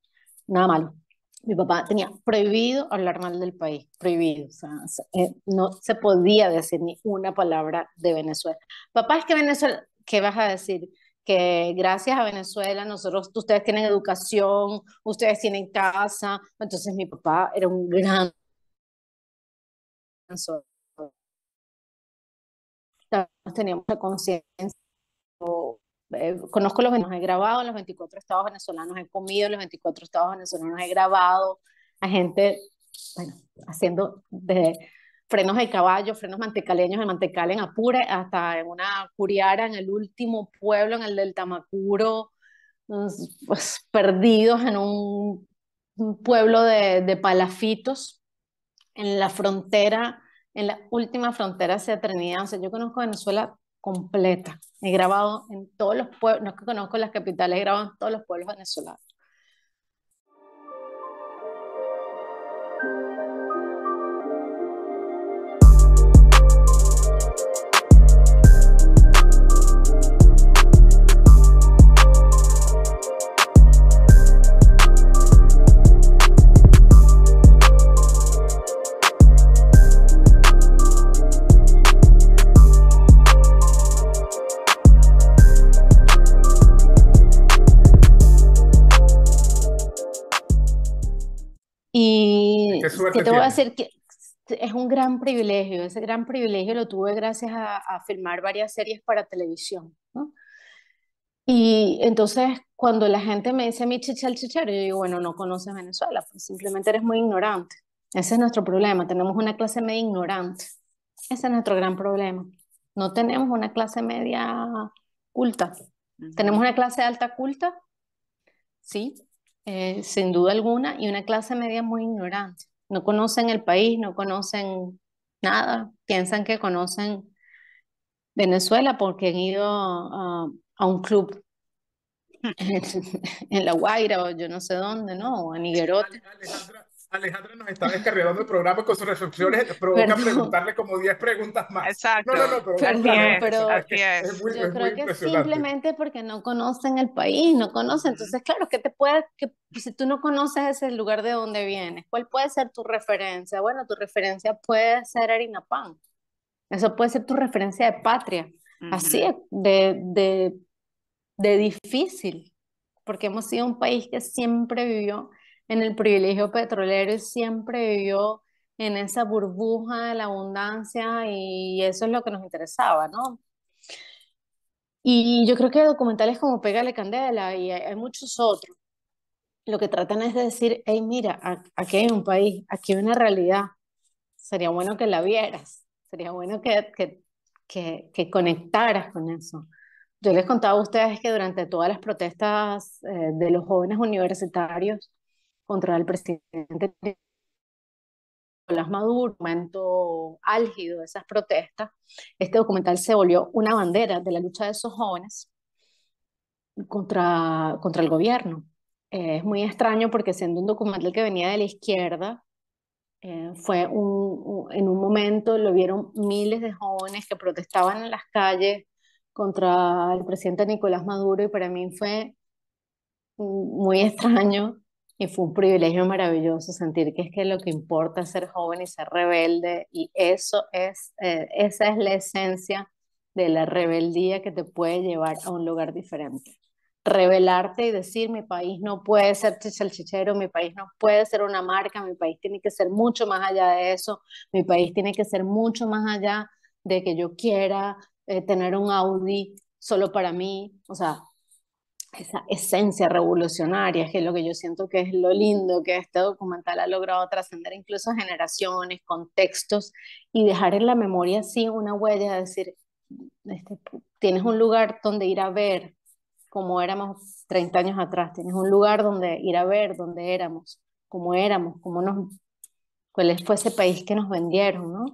nada malo. Mi papá tenía prohibido hablar mal del país, prohibido. O sea, eh, no se podía decir ni una palabra de Venezuela. Papá, es que Venezuela, ¿qué vas a decir? que gracias a Venezuela nosotros, ustedes tienen educación, ustedes tienen casa. Entonces mi papá era un gran... Teníamos la conciencia eh, conozco los he grabado en los 24 estados venezolanos, he comido en los 24 estados venezolanos, he grabado a gente, bueno, haciendo desde frenos de caballo, frenos mantecaleños de mantecal en Apure, hasta en una curiara en el último pueblo, en el del Tamacuro, pues, pues perdidos en un, pueblo de, de, palafitos, en la frontera, en la última frontera hacia Trinidad. O sea, yo conozco Venezuela completa. He grabado en todos los pueblos, no es que conozco las capitales, he grabado en todos los pueblos venezolanos. te voy a decir que es un gran privilegio, ese gran privilegio lo tuve gracias a, filmar varias series para televisión, Y entonces cuando la gente me dice mi el chichero yo digo, bueno, no conoces Venezuela, pues simplemente eres muy ignorante. Ese es nuestro problema, tenemos una clase media ignorante. Ese es nuestro gran problema. No tenemos una clase media culta. Tenemos una clase alta culta, sí, eh, sin duda alguna, y una clase media muy ignorante no conocen el país, no conocen nada, piensan que conocen Venezuela porque han ido a, un club hmm. (laughs) en, La Guaira o yo no sé dónde, ¿no? O a Niguerote. Alejandra nos está descarriando el programa con sus reflexiones, provoca preguntarle como 10 preguntas más. Exacto. No, no, no, pero yo creo que simplemente porque no conocen el país, no conocen. Entonces, claro, ¿qué te puede, si tú no conoces ese lugar de donde vienes, cuál puede ser tu referencia? Bueno, tu referencia puede ser harina Eso puede ser tu referencia de patria. Así de, de, de difícil, porque hemos sido un país que siempre vivió en el privilegio petrolero y siempre vivió en esa burbuja de la abundancia y eso es lo que nos interesaba, ¿no? Y yo creo que documentales como Pégale Candela y hay, muchos otros, lo que tratan es de decir, hey, mira, aquí hay un país, aquí hay una realidad, sería bueno que la vieras, sería bueno que, que, que, conectaras con eso. Yo les contaba a ustedes que durante todas las protestas eh, de los jóvenes universitarios, contra el presidente Nicolás Maduro, momento álgido de esas protestas, este documental se volvió una bandera de la lucha de esos jóvenes contra, contra el gobierno. Eh, es muy extraño porque siendo un documental que venía de la izquierda, eh, fue un, en un momento lo vieron miles de jóvenes que protestaban en las calles contra el presidente Nicolás Maduro y para mí fue muy extraño y fue un privilegio maravilloso sentir que es que lo que importa es ser joven y ser rebelde. Y eso es, eh, esa es la esencia de la rebeldía que te puede llevar a un lugar diferente. Revelarte y decir, mi país no puede ser chichalchichero, mi país no puede ser una marca, mi país tiene que ser mucho más allá de eso, mi país tiene que ser mucho más allá de que yo quiera eh, tener un Audi solo para mí. O sea, esa esencia revolucionaria, que es lo que yo siento que es lo lindo, que este documental ha logrado trascender incluso generaciones, contextos y dejar en la memoria así una huella, de decir, este, tienes un lugar donde ir a ver como éramos 30 años atrás, tienes un lugar donde ir a ver dónde éramos, cómo éramos, cómo nos, cuál fue ese país que nos vendieron, ¿no?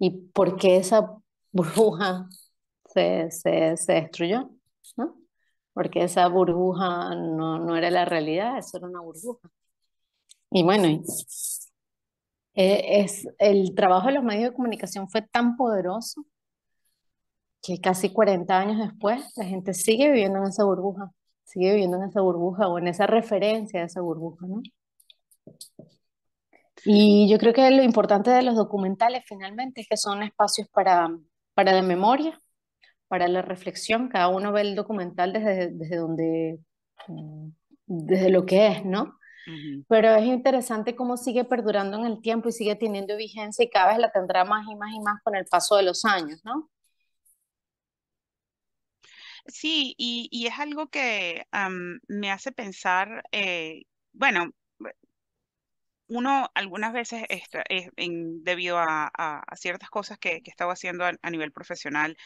Y por qué esa burbuja se, se destruyó, ¿no? porque esa burbuja no, no era la realidad, eso era una burbuja. Y bueno, e, es, el trabajo de los medios de comunicación fue tan poderoso que casi 40 años después la gente sigue viviendo en esa burbuja, sigue viviendo en esa burbuja o en esa referencia de esa burbuja, ¿no? Y yo creo que lo importante de los documentales finalmente es que son espacios para, para la memoria, para la reflexión, cada uno ve el documental desde, desde donde, mm, desde lo que es, ¿no? Pero es interesante cómo sigue perdurando en el tiempo y sigue teniendo vigencia y cada vez la tendrá más y más y más con el paso de los años, ¿no? Sí, y, es algo que me hace pensar, eh, bueno, uno algunas veces debido a, ciertas cosas que, he estado haciendo a, nivel profesional,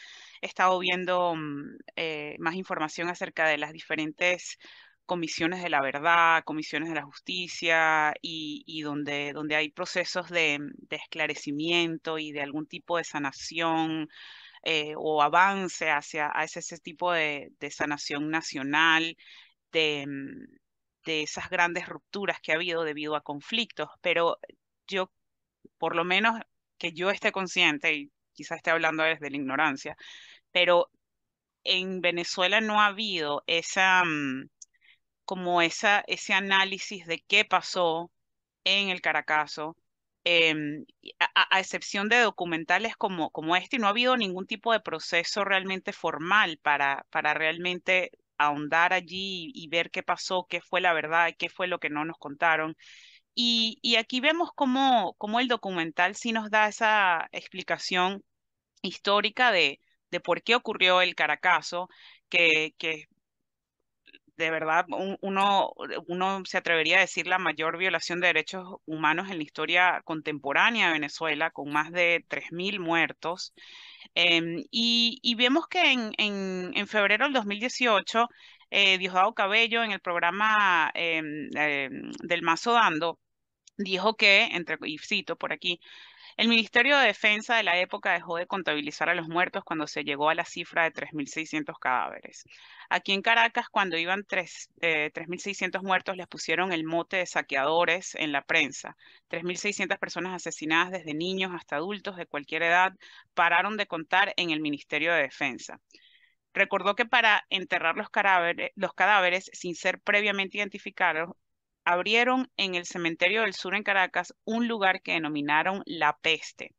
he estado viendo mm, eh, más información acerca de las diferentes comisiones de la verdad, comisiones de la justicia y, donde, donde hay procesos de, esclarecimiento y de algún tipo de sanación eh, o avance hacia, ese tipo de, de sanación nacional, de, mm, de esas grandes rupturas que ha habido debido a conflictos, pero yo, por lo menos que yo esté consciente, y quizás esté hablando desde la ignorancia, pero en Venezuela no ha habido esa, mm, como esa, ese análisis de qué pasó en el Caracazo, em, a, excepción de documentales como, como este, no ha habido ningún tipo de proceso realmente formal para, para realmente ahondar allí y, ver qué pasó, qué fue la verdad, qué fue lo que no nos contaron. Y, aquí vemos cómo, el documental sí nos da esa explicación histórica de, de por qué ocurrió el Caracazo, que, que de verdad uno, uno se atrevería a decir la mayor violación de derechos humanos en la historia contemporánea de Venezuela, con más de 3.000 muertos. Em, y, vemos que en, en, en febrero del 2018, eh, Diosdado Cabello, en el programa em, em, del Mazo Dando, dijo que, entre, y cito por aquí, el Ministerio de Defensa de la época dejó de contabilizar a los muertos cuando se llegó a la cifra de 3.600 cadáveres. Aquí en Caracas, cuando iban 3.600 eh, muertos, les pusieron el mote de saqueadores en la prensa. 3.600 personas asesinadas desde niños hasta adultos de cualquier edad pararon de contar en el Ministerio de Defensa. Recordó que para enterrar los cadáveres sin ser previamente identificados, abrieron en el cementerio del sur en Caracas un lugar que denominaron La Peste.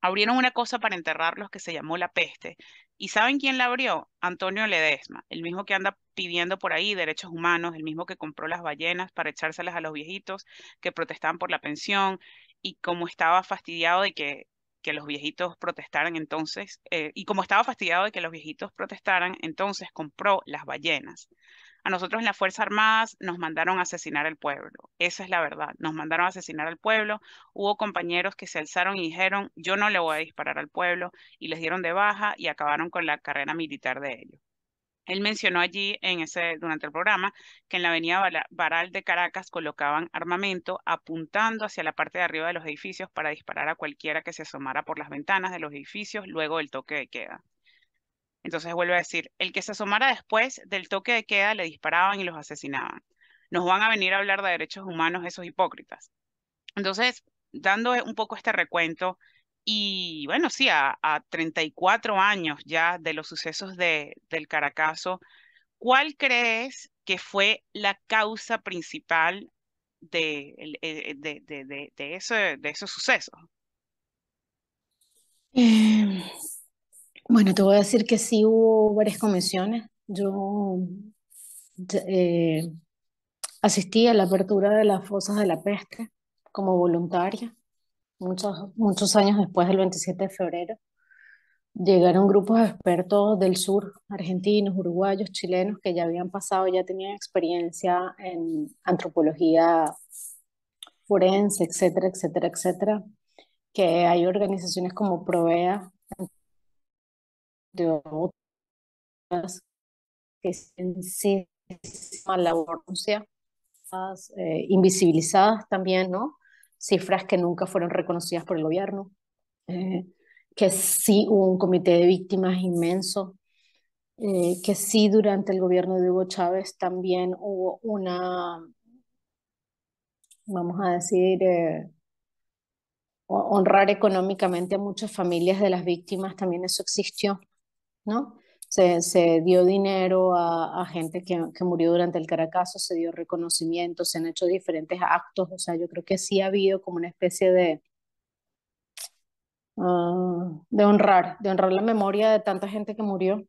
Abrieron una cosa para enterrarlos que se llamó La Peste. ¿Y saben quién la abrió? Antonio Ledesma, el mismo que anda pidiendo por ahí derechos humanos, el mismo que compró las ballenas para echárselas a los viejitos que protestaban por la pensión y como estaba fastidiado de que, que los viejitos protestaran entonces, eh, y como estaba fastidiado de que los viejitos protestaran, entonces compró las ballenas. A nosotros en las Fuerzas Armadas nos mandaron a asesinar al pueblo. Esa es la verdad. Nos mandaron a asesinar al pueblo. Hubo compañeros que se alzaron y dijeron, yo no le voy a disparar al pueblo, y les dieron de baja y acabaron con la carrera militar de ellos. Él mencionó allí en ese, durante el programa que en la avenida Baral de Caracas colocaban armamento apuntando hacia la parte de arriba de los edificios para disparar a cualquiera que se asomara por las ventanas de los edificios luego del toque de queda. Entonces vuelve a decir, el que se asomara después del toque de queda le disparaban y los asesinaban. Nos van a venir a hablar de derechos humanos esos hipócritas. Entonces, dando un poco este recuento, y bueno, sí, a, 34 años ya de los sucesos del Caracazo, ¿cuál crees que fue la causa principal de, eh, eh, esos sucesos? Em, bueno, te voy a decir que sí hubo varias comisiones. Yo eh, asistí a la apertura de las fosas de la peste como voluntaria, muchos, muchos años después del 27 de febrero. Llegaron grupos de expertos del sur, argentinos, uruguayos, chilenos, que ya habían pasado, ya tenían experiencia en antropología forense, etcétera, etcétera, etcétera, que hay organizaciones como Provea, de otras que en sí eh, invisibilizadas también, ¿no? Cifras que nunca fueron reconocidas por el gobierno, eh, que sí hubo un comité de víctimas inmenso, eh, que sí durante el gobierno de Hugo Chávez también hubo una, vamos a decir, honrar económicamente a muchas familias de las víctimas, también eso existió. ¿no? Se, dio dinero a, gente que, murió durante el Caracazo, se dio reconocimiento, se han hecho diferentes actos, o sea, yo creo que sí ha habido como una especie de, ah, de honrar, de honrar la memoria de tanta gente que murió.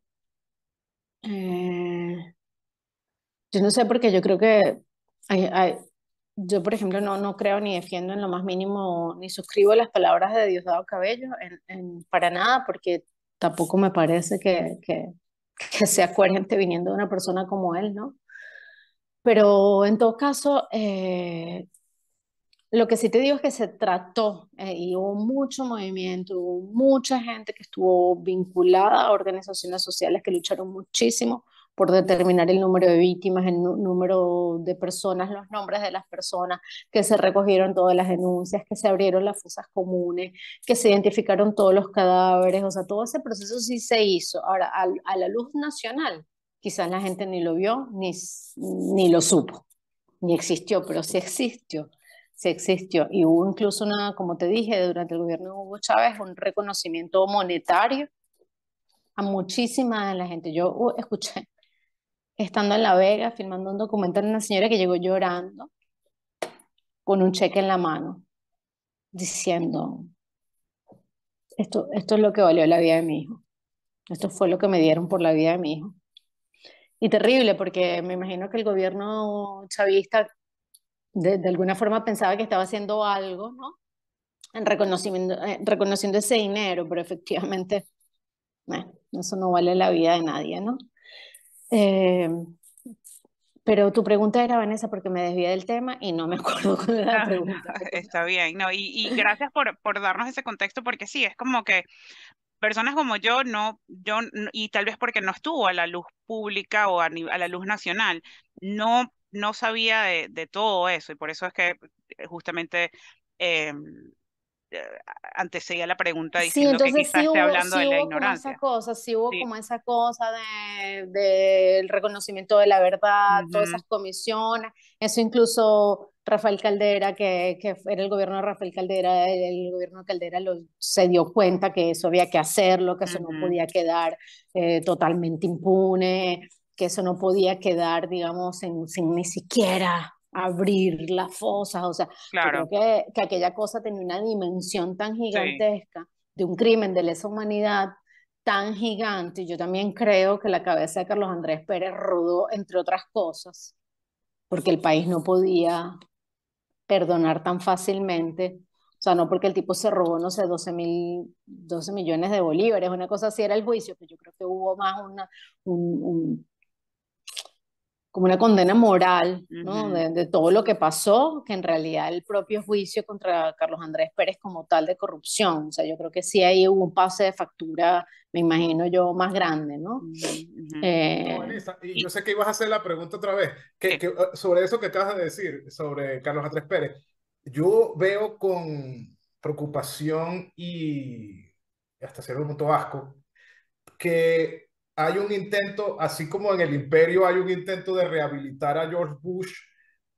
Eh, yo no sé, porque yo creo que yo, por ejemplo, no, no creo ni defiendo en lo más mínimo, ni suscribo las palabras de Diosdado Cabello en, en, para nada, porque tampoco me parece que, que, sea coherente viniendo de una persona como él, ¿no? Pero en todo caso, eh, lo que sí te digo es que se trató eh, y hubo mucho movimiento, hubo mucha gente que estuvo vinculada a organizaciones sociales que lucharon muchísimo por determinar el número de víctimas, el número de personas, los nombres de las personas, que se recogieron todas las denuncias, que se abrieron las fosas comunes, que se identificaron todos los cadáveres, o sea, todo ese proceso sí se hizo. Ahora, a, la luz nacional, quizás la gente ni lo vio, ni, ni lo supo, ni existió, pero sí existió sí existió. Y hubo incluso una, como te dije, durante el gobierno de Hugo Chávez, un reconocimiento monetario a muchísima de la gente. Yo uh, escuché estando en La Vega filmando un documental de una señora que llegó llorando con un cheque en la mano, diciendo, esto, esto es lo que valió la vida de mi hijo, esto fue lo que me dieron por la vida de mi hijo. Y terrible, porque me imagino que el gobierno chavista de, alguna forma pensaba que estaba haciendo algo, ¿no? En reconocimiento, eh, reconociendo ese dinero, pero efectivamente, bueno, eso no vale la vida de nadie, ¿no? Em, pero tu pregunta era, Vanessa, porque me desvié del tema y no me (laughs) acuerdo cuál era la ah, pregunta. Ah, está bien, no, y, gracias por, por darnos ese contexto, porque sí, es como que personas como yo no, yo, y tal vez porque no estuvo a la luz pública o a, la luz nacional, no, no sabía de, todo eso, y por eso es que eh, justamente em, eh, antes seguía la pregunta diciendo que quizás esté hablando de la ignorancia. Esa sí hubo como esa cosa del de, reconocimiento de la verdad, todas esas comisiones, eso incluso Rafael Caldera, que, que, era el gobierno de Rafael Caldera, el, gobierno de Caldera se dio cuenta que eso había que hacerlo, que eso no podía quedar eh, totalmente impune, que eso no podía quedar, digamos, sin ni siquiera abrir las fosas, o sea, creo que, aquella cosa tenía una dimensión tan gigantesca de un crimen de lesa humanidad tan gigante. Yo también creo que la cabeza de Carlos Andrés Pérez rodó, entre otras cosas, porque el país no podía perdonar tan fácilmente. O sea, no porque el tipo se robó, no sé, 12, 12 millones de bolívares, una cosa así era el juicio, pero yo creo que hubo más una, un como una condena moral de, todo lo que pasó, que en realidad el propio juicio contra Carlos Andrés Pérez como tal de corrupción. O sea, yo creo que sí ahí hubo un pase de factura, me imagino yo, más grande, ¿no? Eh, y yo sé que ibas a hacer la pregunta otra vez, que, eh, sobre eso que acabas de decir, sobre Carlos Andrés Pérez. Yo veo con preocupación y hasta cierto punto asco que hay un intento, así como en el imperio hay un intento de rehabilitar a George Bush,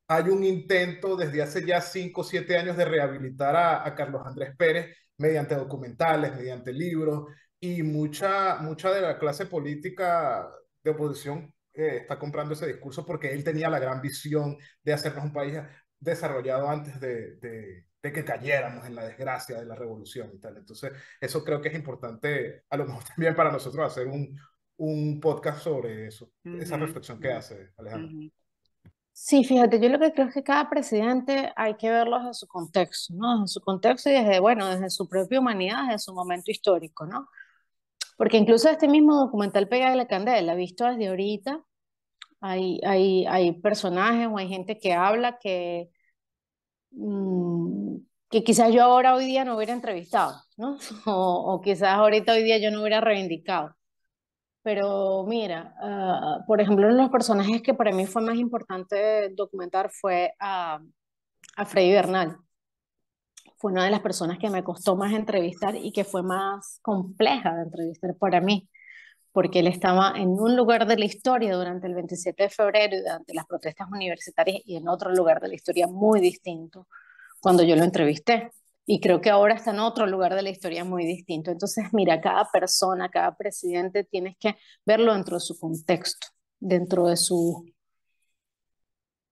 hay un intento desde hace ya cinco, o siete años de rehabilitar a, Carlos Andrés Pérez mediante documentales, mediante libros, y mucha, mucha de la clase política de oposición eh, está comprando ese discurso porque él tenía la gran visión de hacernos un país desarrollado antes de, de, que cayéramos en la desgracia de la revolución y tal. Entonces, eso creo que es importante, a lo mejor (laughs) también para nosotros hacer un, un podcast sobre eso, esa reflexión que hace Alejandro. Sí, fíjate, yo lo que creo es que cada presidente hay que verlo desde su contexto, ¿no? Desde su contexto y desde, bueno, desde su propia humanidad, desde su momento histórico, ¿no? Porque incluso este mismo documental Pega de la Candela, visto desde ahorita, hay, hay, hay personajes o hay gente que habla que, mm, que quizás yo ahora hoy día no hubiera entrevistado, ¿no? (laughs) o quizás ahorita hoy día yo no hubiera reivindicado. Pero mira, ah, por ejemplo, uno de los personajes que para mí fue más importante documentar fue a, a Freddy Bernal. Fue una de las personas que me costó más entrevistar y que fue más compleja de entrevistar para mí, porque él estaba en un lugar de la historia durante el 27 de febrero y durante las protestas universitarias y en otro lugar de la historia muy distinto cuando yo lo entrevisté y creo que ahora está en otro lugar de la historia muy distinto. Entonces, mira, cada persona, cada presidente, tienes que verlo dentro de su contexto, dentro de su...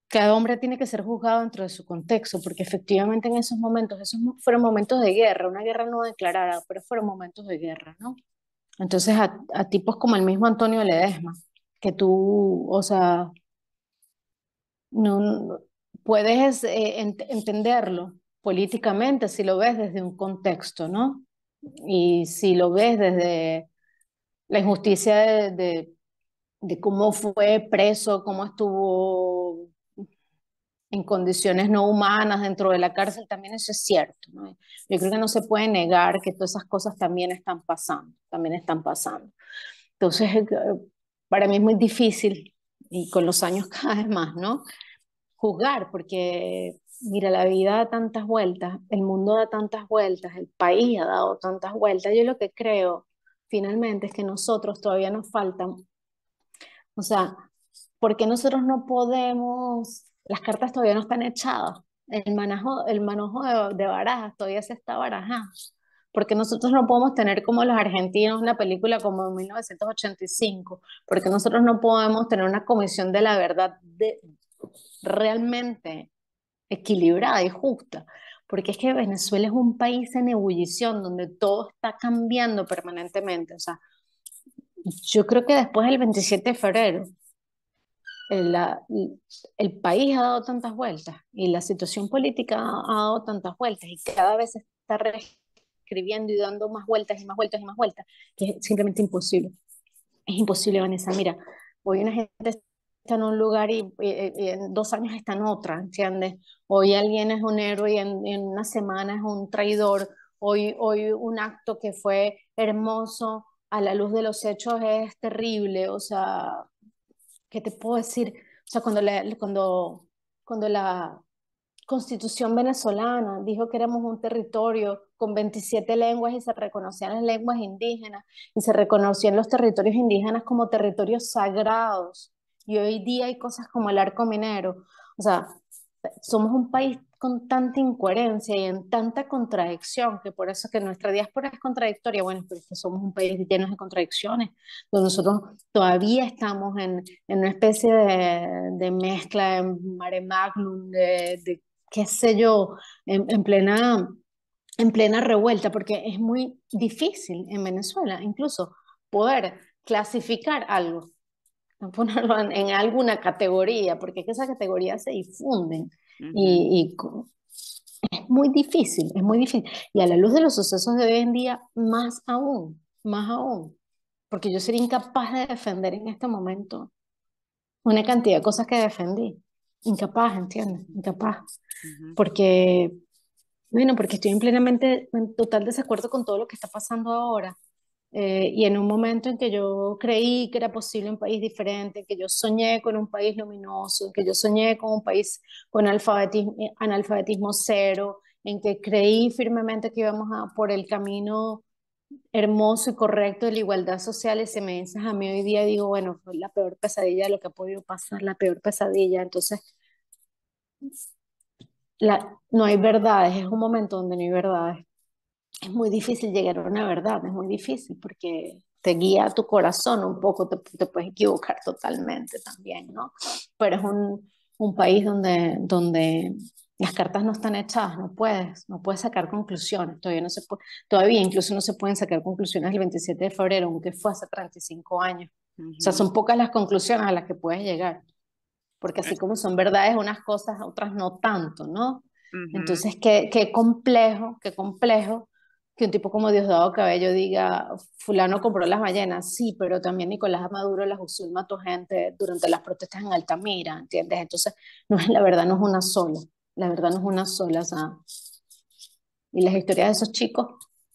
Cada hombre tiene que ser juzgado dentro de su contexto, porque efectivamente en esos momentos, esos fueron momentos de guerra, una guerra no declarada, pero fueron momentos de guerra, ¿no? Entonces, a, a tipos como el mismo Antonio Ledesma, que tú, o sea, no, puedes eh, entenderlo, políticamente si lo ves desde un contexto, ¿no? Y si lo ves desde la injusticia de, cómo fue preso, cómo estuvo en condiciones no humanas dentro de la cárcel, también eso es cierto. Yo creo que no se puede negar que todas esas cosas también están pasando, también están pasando. Entonces, eh, para mí es muy difícil, y con los años (laughs) cada vez más, ¿no? Juzgar, porque mira, la vida da tantas vueltas, el mundo da tantas vueltas, el país ha dado tantas vueltas. Yo lo que creo finalmente es que nosotros todavía nos faltan, o sea, porque nosotros no podemos, las cartas todavía no están echadas, el el manojo de, barajas todavía se está barajando porque nosotros no podemos tener como los argentinos una película como en 1985, porque nosotros no podemos tener una comisión de la verdad de, realmente equilibrada y justa, porque es que Venezuela es un país en ebullición donde todo está cambiando permanentemente. O sea, yo creo que después del 27 de febrero, eh, el, país ha dado tantas vueltas y la situación política ha, dado tantas vueltas y cada vez está reescribiendo y dando más vueltas y más vueltas y más vueltas, que es simplemente imposible. Es imposible, Vanessa. Mira, hoy una gente en un lugar y, en dos años está en otra, ¿entiendes? Hoy alguien es un héroe y en, una semana es un traidor. Hoy, hoy un acto que fue hermoso a la luz de los hechos es terrible. O sea, ¿qué te puedo decir? O sea, cuando cuando, cuando la constitución venezolana dijo que éramos un territorio con 27 lenguas y se reconocían las lenguas indígenas y se reconocían los territorios indígenas como territorios sagrados y hoy día hay cosas como el arco minero. O sea, somos un país con tanta incoherencia y en tanta contradicción, que por eso que nuestra diáspora es contradictoria, bueno, porque es somos un país lleno de contradicciones, donde nosotros todavía estamos en, en una especie de, de, mezcla, en mare magnum, de, qué sé yo, en, en, plena, en plena revuelta, porque es muy difícil en Venezuela incluso poder clasificar algo. (laughs) ponerlo en, en, alguna categoría, porque es que esas categorías se difunden y, es muy difícil, es muy difícil. Y a la luz de los sucesos de hoy en día, más aún, más aún, porque yo sería incapaz de defender en este momento una cantidad de cosas que defendí. Incapaz, ¿entiendes? Incapaz. Porque, bueno, porque estoy en plenamente, en total desacuerdo con todo lo que está pasando ahora eh, y en un momento en que yo creí que era posible un país diferente, que yo soñé con un país luminoso, que yo soñé con un país con alfabetismo, eh, analfabetismo cero, en que creí firmemente que íbamos a, por el camino hermoso y correcto de la igualdad social y se me a mí hoy día digo, bueno, fue la peor pesadilla de lo que ha podido pasar, la peor pesadilla. Entonces, la, no hay verdades, es un momento donde no hay verdades es muy difícil llegar a una verdad, es muy difícil porque te guía tu corazón un poco, te, puedes equivocar totalmente también, ¿no? Pero es un, un país donde, donde las cartas no están echadas, no puedes, no puedes sacar conclusiones, todavía no se puede, todavía incluso no se pueden sacar conclusiones el 27 de febrero, aunque fue hace 35 años. O sea, son pocas las conclusiones a las que puedes llegar, porque así eh. como son verdades unas cosas, otras no tanto, ¿no? Entonces, qué, qué complejo, qué complejo que un tipo como Diosdado Cabello diga, fulano compró las ballenas, sí, pero también Nicolás Maduro las usó y mató gente durante las protestas en Altamira, ¿entiendes? Entonces, no, (laughs) la verdad no es una sola, la verdad no es una sola, sea Y las historias de esos chicos,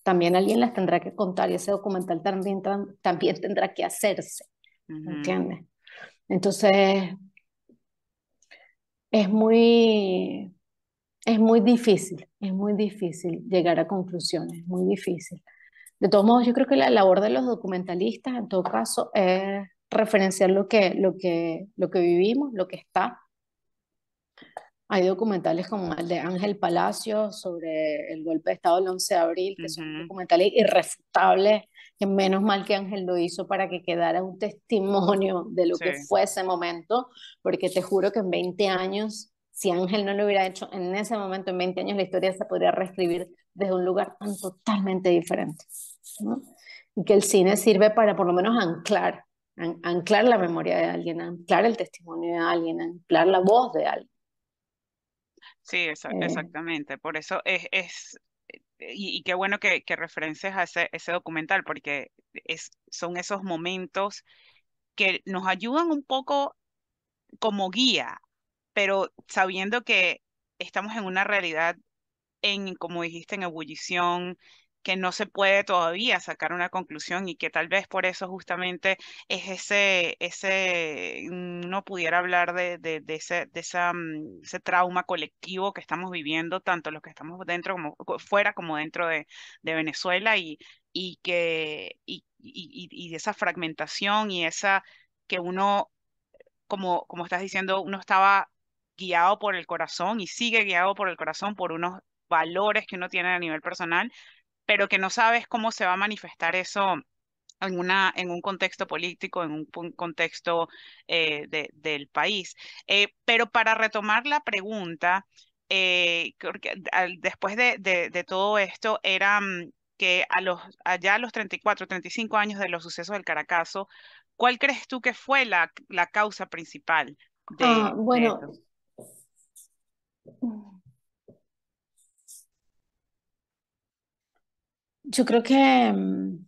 también alguien las tendrá que contar y ese documental también, también tendrá que hacerse, ¿entiendes? Entonces, es muy es muy difícil, es muy difícil llegar a conclusiones, muy difícil. De todos modos, yo creo que la labor de los documentalistas, en todo caso, es referenciar lo que, lo que, lo que vivimos, lo que está. Hay documentales como el de Ángel Palacio sobre el golpe de Estado el 11 de abril, que son documentales irrefutables, que menos mal que Ángel lo hizo para que quedara un testimonio de lo que fue ese momento, porque te juro que en 20 años si Ángel no lo hubiera hecho en ese momento, en 20 años, la historia se podría reescribir desde un lugar tan totalmente diferente. Y que el cine sirve para por lo menos anclar, anclar la memoria de alguien, anclar el testimonio de alguien, anclar la voz de alguien. Sí, eh. exactamente. Por eso es, y, qué bueno que, que a ese, documental, porque son esos momentos que nos ayudan un poco como guía pero sabiendo que estamos en una realidad en, como dijiste, en ebullición, que no se puede todavía sacar una conclusión y que tal vez por eso justamente es ese, ese mm, no pudiera hablar de, ese, de esa, mm, ese trauma colectivo que estamos viviendo, tanto los que estamos dentro como fuera como dentro de, Venezuela y, y que y, y, esa fragmentación y esa que uno, como, como estás diciendo, uno estaba guiado por el corazón y sigue guiado por el corazón, por unos valores que uno tiene a nivel personal, pero que no sabes cómo se va a manifestar eso en, en un contexto político, en un, contexto eh, de, del país. Eh, pero para retomar la pregunta, eh, después de, de, todo esto, era mm, que a los, allá a los 34, 35 años de los sucesos del Caracazo, ¿cuál crees tú que fue la, la causa principal? Ah, bueno, yo creo que, mm,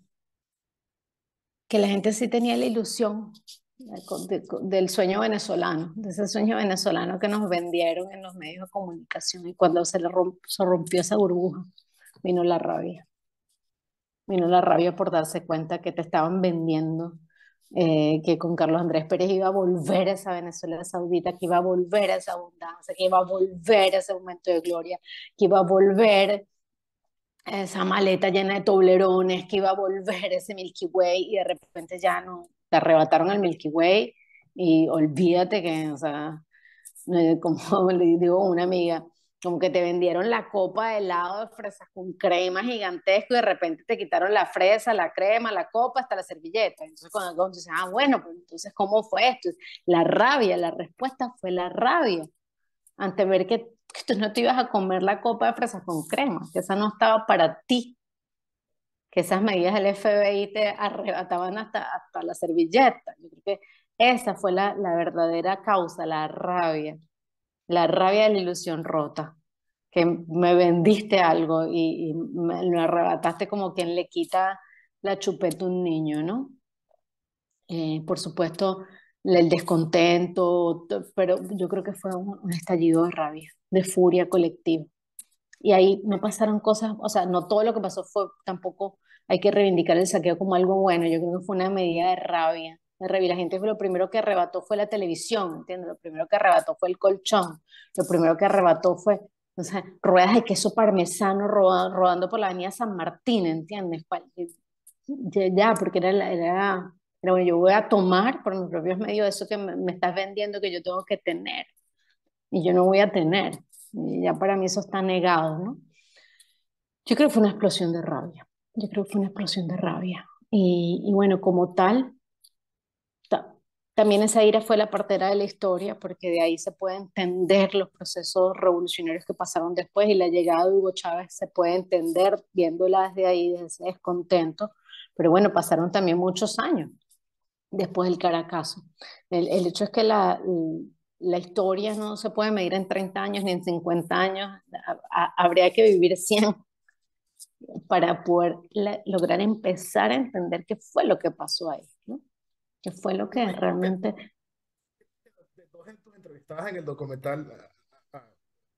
que la gente sí tenía la ilusión del sueño venezolano, de ese sueño venezolano que nos vendieron en los medios de comunicación y cuando se, le se rompió esa burbuja, vino la rabia. Vino la rabia por darse cuenta que te estaban vendiendo eh, que con Carlos Andrés Pérez iba a volver esa Venezuela Saudita, que iba a volver a esa abundancia, que iba a volver ese momento de gloria, que iba a volver esa maleta llena de toblerones, que iba a volver ese Milky Way y de repente ya no, te arrebataron el Milky Way y olvídate que, o sea, (laughs) como le digo a una amiga, como que te vendieron la copa de helado de fresas con crema gigantesco y de repente te quitaron la fresa, la crema, la copa, hasta la servilleta. Entonces cuando dices, ah, bueno, pues entonces, ¿cómo fue esto? La rabia, la respuesta fue la rabia ante ver que, tú no te ibas a comer la copa de fresas con crema, que esa no estaba para ti, que esas medidas del FBI te arrebataban hasta, la servilleta. Yo creo que esa fue la, la verdadera causa, la rabia la rabia de la ilusión rota, que me vendiste algo y, me lo arrebataste como quien le quita la chupeta a un niño, ¿no? Eh, por supuesto, el descontento, pero yo creo que fue un, un, estallido de rabia, de furia colectiva. Y ahí no pasaron cosas, o sea, no todo lo que pasó fue tampoco, hay que reivindicar el saqueo como algo bueno, yo creo que fue una medida de rabia, la gente fue lo primero que arrebató fue la televisión, ¿entiendes? Lo primero que arrebató fue el colchón, lo primero que arrebató fue ruedas de queso parmesano rodando, por la avenida San Martín, ¿entiendes? Eh, ya, porque era, era, era, bueno, yo voy a tomar por mis propios medios eso que me, estás vendiendo que yo tengo que tener y yo no voy a tener. ya para mí eso está negado, ¿no? Yo creo que fue una explosión de rabia. Yo creo que fue una explosión de rabia. Y, y, bueno, como tal, también esa ira fue la partera de la historia, porque de ahí se puede entender los procesos revolucionarios que pasaron después y la llegada de Hugo Chávez se puede entender viéndola desde ahí, desde ese descontento. Pero bueno, pasaron también muchos años después del Caracazo. El, hecho es que la, la historia no se puede medir en 30 años ni en 50 años. habría que vivir 100 para poder lograr empezar a entender qué fue lo que pasó ahí que fue lo que realmente... De entrevistadas en el documental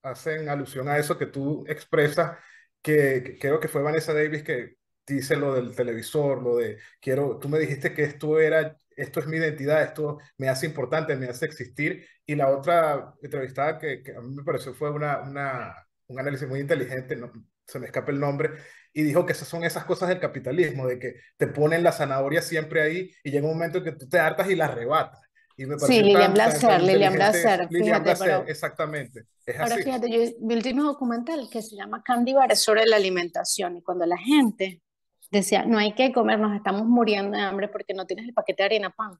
hacen alusión a eso que tú expresas, que, creo que fue Vanessa Davis que dice lo del televisor, lo de quiero, tú me dijiste que esto era, esto es mi identidad, esto me hace importante, me hace existir. Y la otra entrevistada que, a mí me pareció fue una, una un análisis muy inteligente, no, se me escapa el nombre, y dijo que esas son esas cosas del capitalismo, de que te ponen la zanahoria siempre ahí y llega un momento en que tú te hartas y la arrebatas. sí, Lilian Blaser, Lilian Blaser, Lilian Blaser, exactamente. ahora fíjate, yo vi último documental que se llama Candy Bar es sobre la alimentación y cuando la gente decía, no hay que comer, nos estamos muriendo de hambre porque no tienes el paquete de harina pan,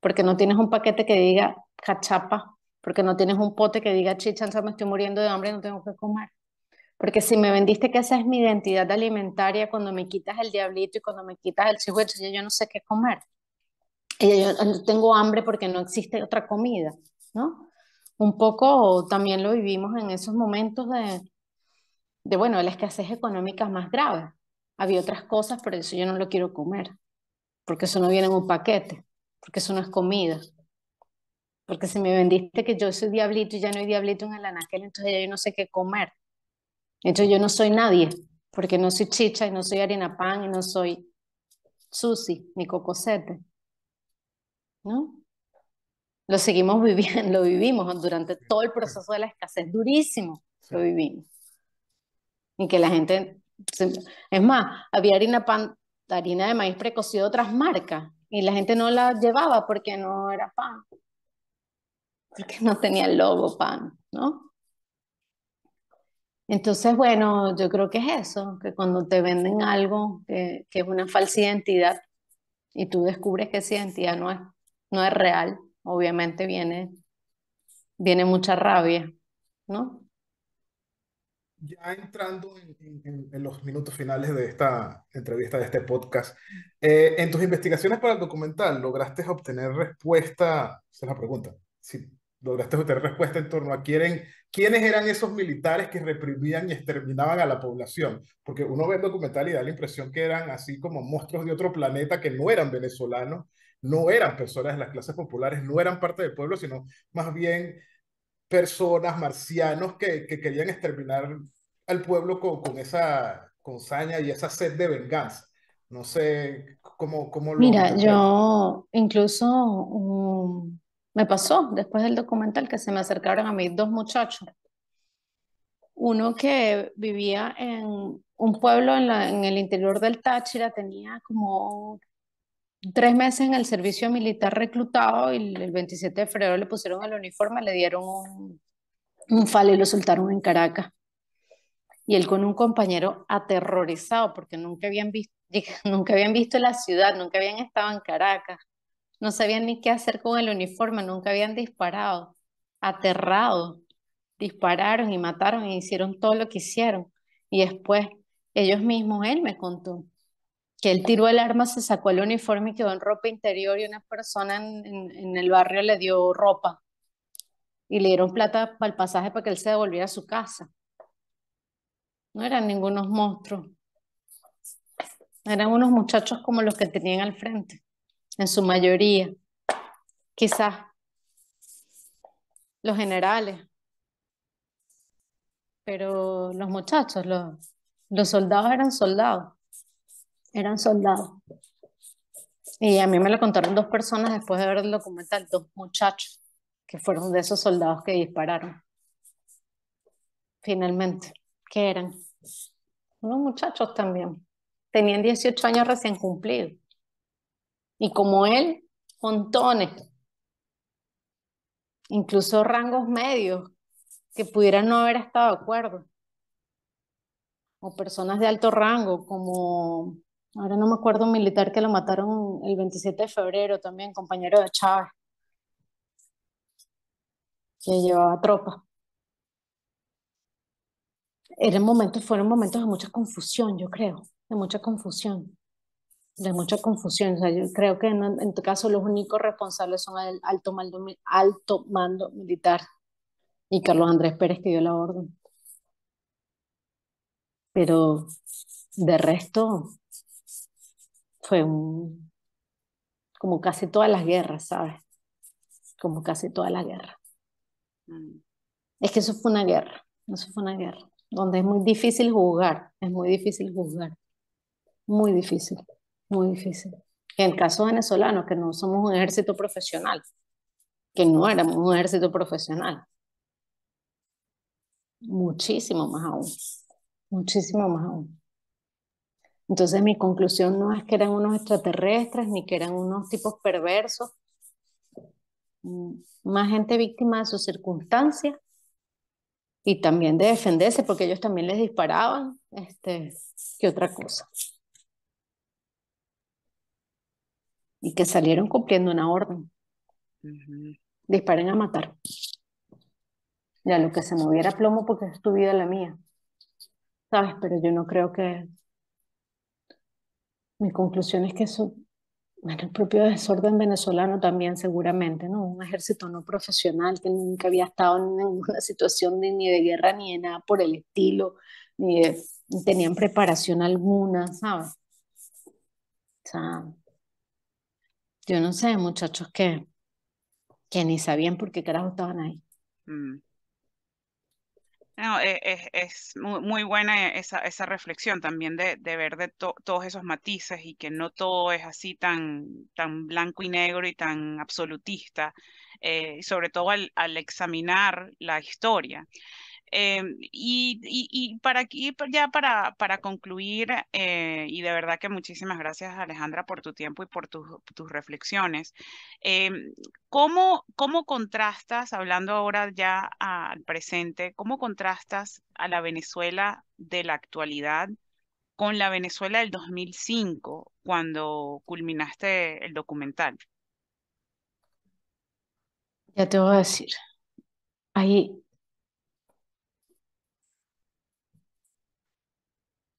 porque no tienes un paquete que diga cachapa, porque no tienes un pote que diga chichanza, me estoy muriendo de hambre, no tengo que comer. Porque si me vendiste que esa es mi identidad alimentaria, cuando me quitas el diablito y cuando me quitas el cihuecho, ya yo no sé qué comer. Y ah, yo tengo hambre porque no existe otra comida, ¿no? Un poco también lo vivimos en esos momentos de, de bueno, la escasez económica más grave. Había otras cosas, pero eso yo no lo quiero comer, porque eso no viene en un paquete, porque eso no es comida. Porque si me vendiste que yo soy diablito y ya no hay diablito en el anaquel, entonces ya yo no sé qué comer hecho, yo no soy nadie, porque no soy chicha y no soy harina pan y no soy sushi ni cocosete. ¿No? Lo seguimos viviendo, (laughs) lo vivimos durante todo el proceso de la escasez, durísimo, lo vivimos. Y que la gente, es más, había harina pan, harina de maíz precocido de otras marcas y la gente no la llevaba porque no era pan, porque no tenía el logo pan, ¿no? Entonces, bueno, yo creo que es eso, que cuando te venden algo que, es una falsa identidad y tú descubres que esa identidad no es, no es real, obviamente viene, viene mucha rabia, ¿no? Ya entrando en, los minutos finales de esta entrevista, de este podcast, eh, en tus investigaciones para el documental, ¿lograste obtener respuesta? Esa es la pregunta. sí lograste obtener respuesta en torno a quieren, quiénes eran esos militares que reprimían y exterminaban a la población. Porque uno ve el documental y da la impresión que eran así como monstruos de otro planeta que no eran venezolanos, no eran personas de las clases populares, no eran parte del pueblo, sino más bien personas, marcianos que, que querían exterminar al pueblo con, con esa con y esa sed de venganza. No sé cómo, cómo lo... Mira, yo incluso... Me pasó después del documental que se me acercaron a mí dos muchachos. Uno que vivía en un pueblo en, el interior del Táchira, tenía como tres meses en el servicio militar reclutado y el 27 de febrero le pusieron el uniforme, le dieron un, un y lo soltaron en Caracas. Y él con un compañero aterrorizado porque nunca habían visto, (laughs) nunca habían visto la ciudad, nunca habían estado en Caracas. No sabían ni qué hacer con el uniforme, nunca habían disparado, aterrado, Dispararon y mataron y hicieron todo lo que hicieron. Y después ellos mismos, él me contó, que él tiró el arma, se sacó el uniforme y quedó en ropa interior y una persona en, en el barrio le dio ropa y le dieron plata para el pasaje para que él se devolviera a su casa. No eran ningunos monstruos, eran unos muchachos como los que tenían al frente en su mayoría. Quizás los generales, pero los muchachos, los, soldados eran soldados, eran soldados. Y a mí me lo contaron dos personas después de ver el documental, dos muchachos, que fueron de esos soldados que dispararon. Finalmente, ¿qué eran? Unos muchachos también. Tenían 18 años recién cumplidos. Y como él, montones, incluso rangos medios que pudieran no haber estado de acuerdo. O personas de alto rango, como, ahora no me acuerdo, un militar que lo mataron el 27 de febrero también, compañero de Chávez, que llevaba tropa. Eran momentos, fueron momentos de mucha confusión, yo creo, de mucha confusión de mucha confusión. O sea, yo creo que en, en tu caso los únicos responsables son el alto mando, alto mando militar y Carlos Andrés Pérez que dio la orden. Pero de resto fue un, como casi todas las guerras, ¿sabes? Como casi todas las guerras. Mm. Es que eso fue una guerra, eso fue una guerra, donde es muy difícil juzgar, es muy difícil juzgar, muy difícil. Muy difícil. En el caso venezolano, que no somos un ejército profesional, que no éramos un ejército profesional. Muchísimo más aún, muchísimo más aún. Entonces mi conclusión no es que eran unos extraterrestres ni que eran unos tipos perversos, más gente víctima de sus circunstancias y también de defenderse porque ellos también les disparaban, este, que otra cosa. y que salieron cumpliendo una orden. Disparen a matar. Ya lo que se moviera plomo porque es tu vida la mía. ¿Sabes? Pero yo no creo que... Mi conclusión es que eso, bueno, el propio desorden venezolano también seguramente, ¿no? Un ejército no profesional que nunca había estado en ninguna (laughs) situación ni de guerra ni de nada por el estilo, ni, ni tenían preparación alguna, ¿sabes? O sea, yo no sé, muchachos que, ni sabían por qué carajo estaban ahí. Mm. No, e, e, es, muy, buena esa, reflexión también de, de ver de todos esos matices y que no todo es así tan, tan blanco y negro y tan absolutista, eh, sobre todo al, al examinar la historia. Em, y, para aquí, ya para, para concluir, eh, y de verdad que muchísimas gracias Alejandra por tu tiempo y por tus reflexiones. Em, ¿cómo, ¿Cómo contrastas, hablando ahora ya al presente, cómo contrastas a la Venezuela de la actualidad con la Venezuela del 2005, cuando culminaste el documental? Ya te voy a decir, ahí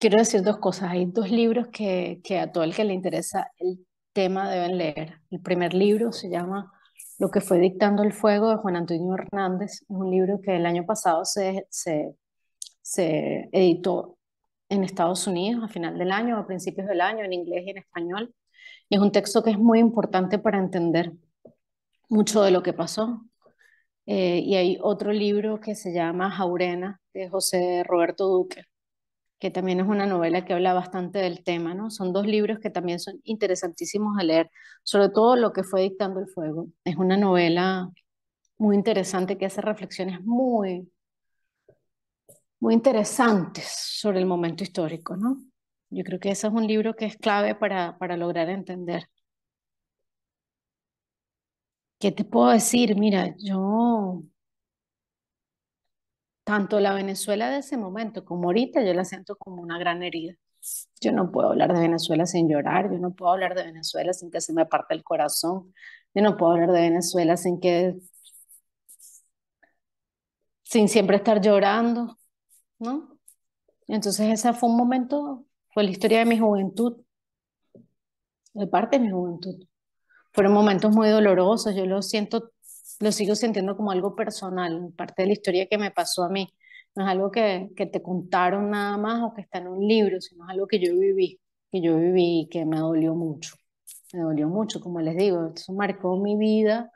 quiero decir dos cosas. Hay dos libros que, a todo el que le interesa el tema deben leer. El primer libro se llama Lo que fue dictando el fuego de Juan Antonio Hernández. Es un libro que el año pasado se, se, editó en Estados Unidos a final del año, a principios del año, en inglés y en español. Y es un texto que es muy importante para entender mucho de lo que pasó. Eh, y hay otro libro que se llama Jaurena, de José Roberto Duque, que también es una novela que habla bastante del tema, ¿no? Son dos libros que también son interesantísimos a leer, sobre todo lo que fue Dictando el Fuego. Es una novela muy interesante que hace reflexiones muy, muy interesantes sobre el momento histórico, ¿no? Yo creo que ese es un libro que es clave para, para lograr entender. ¿Qué te puedo decir? Mira, yo tanto la Venezuela de ese momento como ahorita, yo la siento como una gran herida. Yo no puedo hablar de Venezuela sin llorar, yo no puedo hablar de Venezuela sin que se me parte el corazón, yo no puedo hablar de Venezuela sin que sin siempre estar llorando, ¿no? Entonces ese fue un momento, fue la historia de mi juventud, de parte de mi juventud. Fueron momentos muy dolorosos, yo lo siento lo sigo sintiendo como algo personal, parte de la historia que me pasó a mí. No es algo que, que te contaron nada más o que está en un libro, sino es algo que yo viví, que yo viví y que me dolió mucho. Me dolió mucho, como les digo, eso marcó mi vida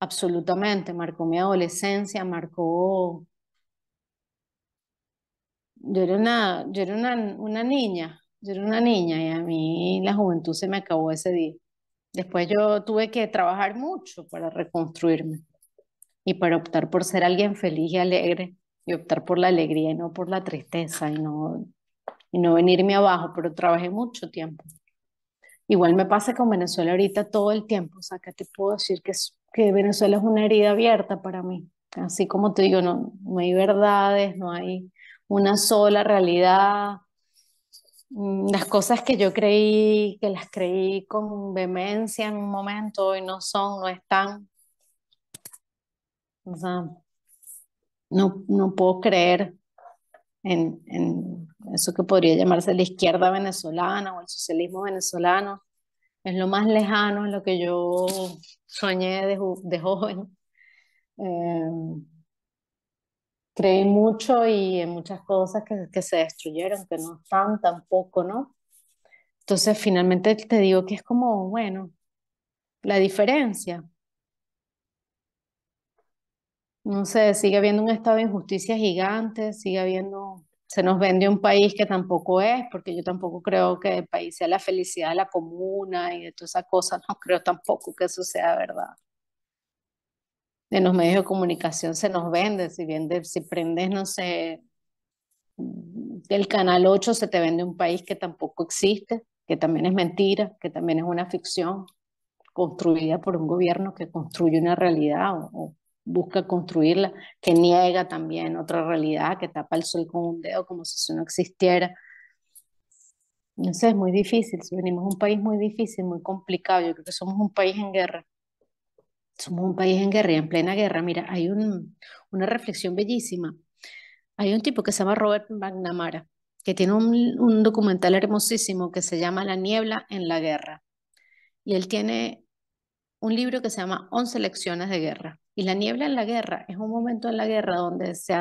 absolutamente, marcó mi adolescencia, marcó... Yo era una, yo era una, una niña, yo era una niña y a mí la juventud se me acabó ese día. Después yo tuve que trabajar mucho para reconstruirme y para optar por ser alguien feliz y alegre y optar por la alegría y no por la tristeza y no, y no venirme abajo, pero trabajé mucho tiempo. Igual me pasa con Venezuela ahorita todo el tiempo, o sea, que te puedo decir que, que Venezuela es una herida abierta para mí. Así como te digo, no, no hay verdades, no hay una sola realidad, Mm, las cosas que yo creí, que las creí con vehemencia en un momento, y no son, no están. O sea, no, no puedo creer en, eso que podría llamarse la izquierda venezolana o el socialismo venezolano. Es lo más lejano, es lo que yo soñé de, de joven. Eh, creí mucho y en muchas cosas que, se destruyeron, que no están tampoco, ¿no? Entonces, finalmente te digo que es como, bueno, la diferencia. No sé, sigue habiendo un estado de injusticia gigante, sigue habiendo, se nos vende un país que tampoco es, porque yo tampoco creo que el país sea la felicidad de la comuna y de todas esas cosas, no creo tampoco que eso sea verdad en los medios de comunicación se nos vende, si bien si prendes, no sé, el canal 8 se te vende un país que tampoco existe, que también es mentira, que también es una ficción construida por un gobierno que construye una realidad o, busca construirla, que niega también otra realidad, que tapa el sol con un dedo como si eso no existiera. No sé, es muy difícil, venimos a un país muy difícil, muy complicado, yo creo que somos un país en guerra somos un país en guerra, en plena guerra. Mira, hay una reflexión bellísima. Hay un tipo que se llama Robert McNamara, que tiene un, documental hermosísimo que se llama La niebla en la guerra. Y él tiene un libro que se llama Once lecciones de guerra. Y la niebla en la guerra es un momento en la guerra donde se,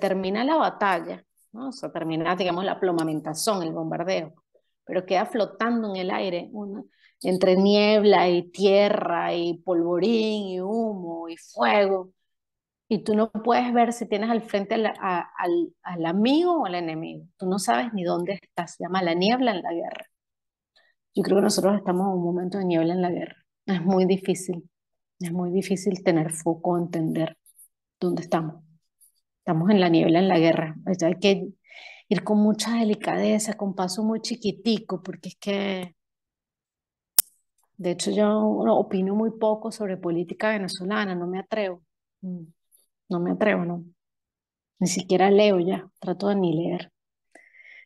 termina la batalla, ¿no? se termina, digamos, la plomamentación, el bombardeo, pero queda flotando en el aire una, entre niebla y tierra y polvorín y humo y fuego. Y tú no puedes ver si tienes al frente al, amigo o al enemigo. Tú no sabes ni dónde estás. Se llama la niebla en la guerra. Yo creo que nosotros estamos en un momento de niebla en la guerra. Es muy difícil. Es muy difícil tener foco, entender dónde estamos. Estamos en la niebla, en la guerra. O hay que ir con mucha delicadeza, con paso muy chiquitico, porque es que de hecho, yo opino muy poco sobre política venezolana, no me atrevo, mm. no me atrevo, no. Ni siquiera leo ya, trato de ni leer.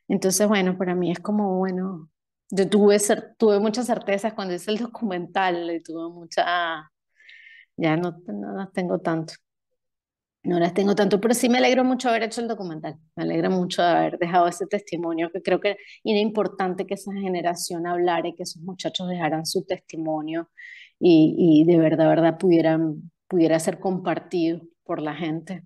Entonces, bueno, para mí es como, bueno, yo tuve, tuve muchas certezas cuando hice el documental, y tuve mucha, ya no, no las tengo tanto. No las tengo tanto, pero sí me alegro mucho haber hecho el documental. Me alegro mucho de haber dejado ese testimonio, que creo que era importante que esa generación hablara y que esos muchachos dejaran su testimonio y, y de verdad, verdad pudieran, pudiera ser compartido por la gente.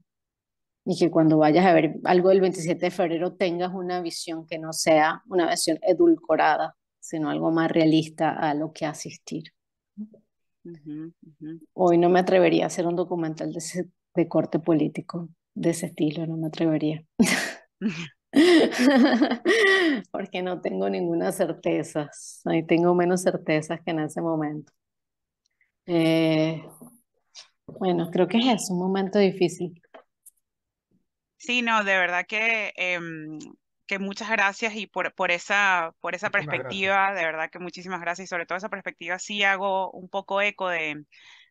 Y que cuando vayas a ver algo del 27 de febrero tengas una visión que no sea una visión edulcorada, sino algo más realista a lo que asistir. Hoy no me atrevería a hacer un documental de ese de corte político, de ese estilo, no me atrevería. (laughs) Porque no tengo ninguna certeza, ahí tengo menos certezas que en ese momento. Eh, bueno, creo que es un momento difícil. Sí, no, de verdad que, em, que muchas gracias y por, por esa, por esa perspectiva, de verdad que muchísimas gracias y sobre todo esa perspectiva sí hago un poco eco de,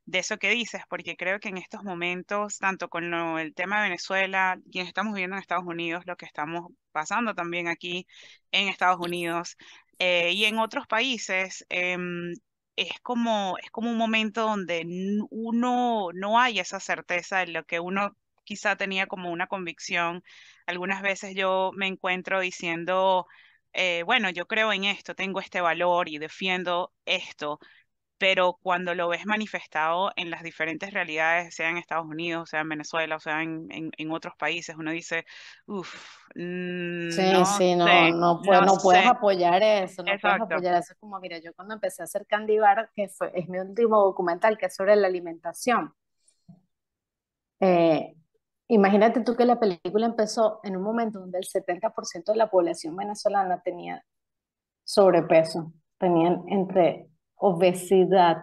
de eso que dices, porque creo que en estos momentos, tanto con el tema de Venezuela, quienes estamos viviendo en Estados Unidos, lo que estamos pasando también aquí en Estados Unidos eh, y en otros países, em, es como, es como un momento donde uno no hay esa certeza de lo que uno quizá tenía como una convicción. Algunas veces yo me encuentro diciendo, eh, bueno, yo creo en esto, tengo este valor y defiendo esto, pero cuando lo ves manifestado en las diferentes realidades, sea en Estados Unidos, sea en Venezuela, o sea en, en, en otros países, uno dice, uff, mm, no sí, no, no, puedes apoyar eso, no puedes apoyar eso. Como, mira, yo cuando empecé a hacer Candy que fue, es mi último documental, que es sobre la alimentación, eh, imagínate tú que la película empezó en un momento donde el 70% de la población venezolana tenía sobrepeso, tenían entre obesidad.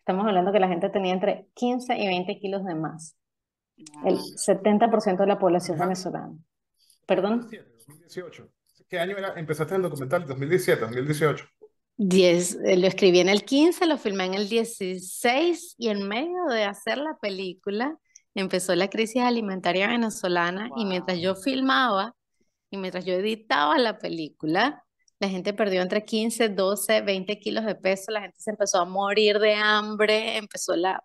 Estamos hablando que la gente tenía entre 15 y 20 kilos de más. El 70% de la población venezolana. ¿Perdón? 2018. ¿Qué año era? empezaste el documental? 2017, 2018. 10, lo escribí en el 15, lo filmé en el 16 y en medio de hacer la película empezó la crisis alimentaria venezolana y mientras yo filmaba y mientras yo editaba la película, la gente perdió entre 15, 12, 20 kilos de peso, la gente se empezó a morir de hambre, empezó la,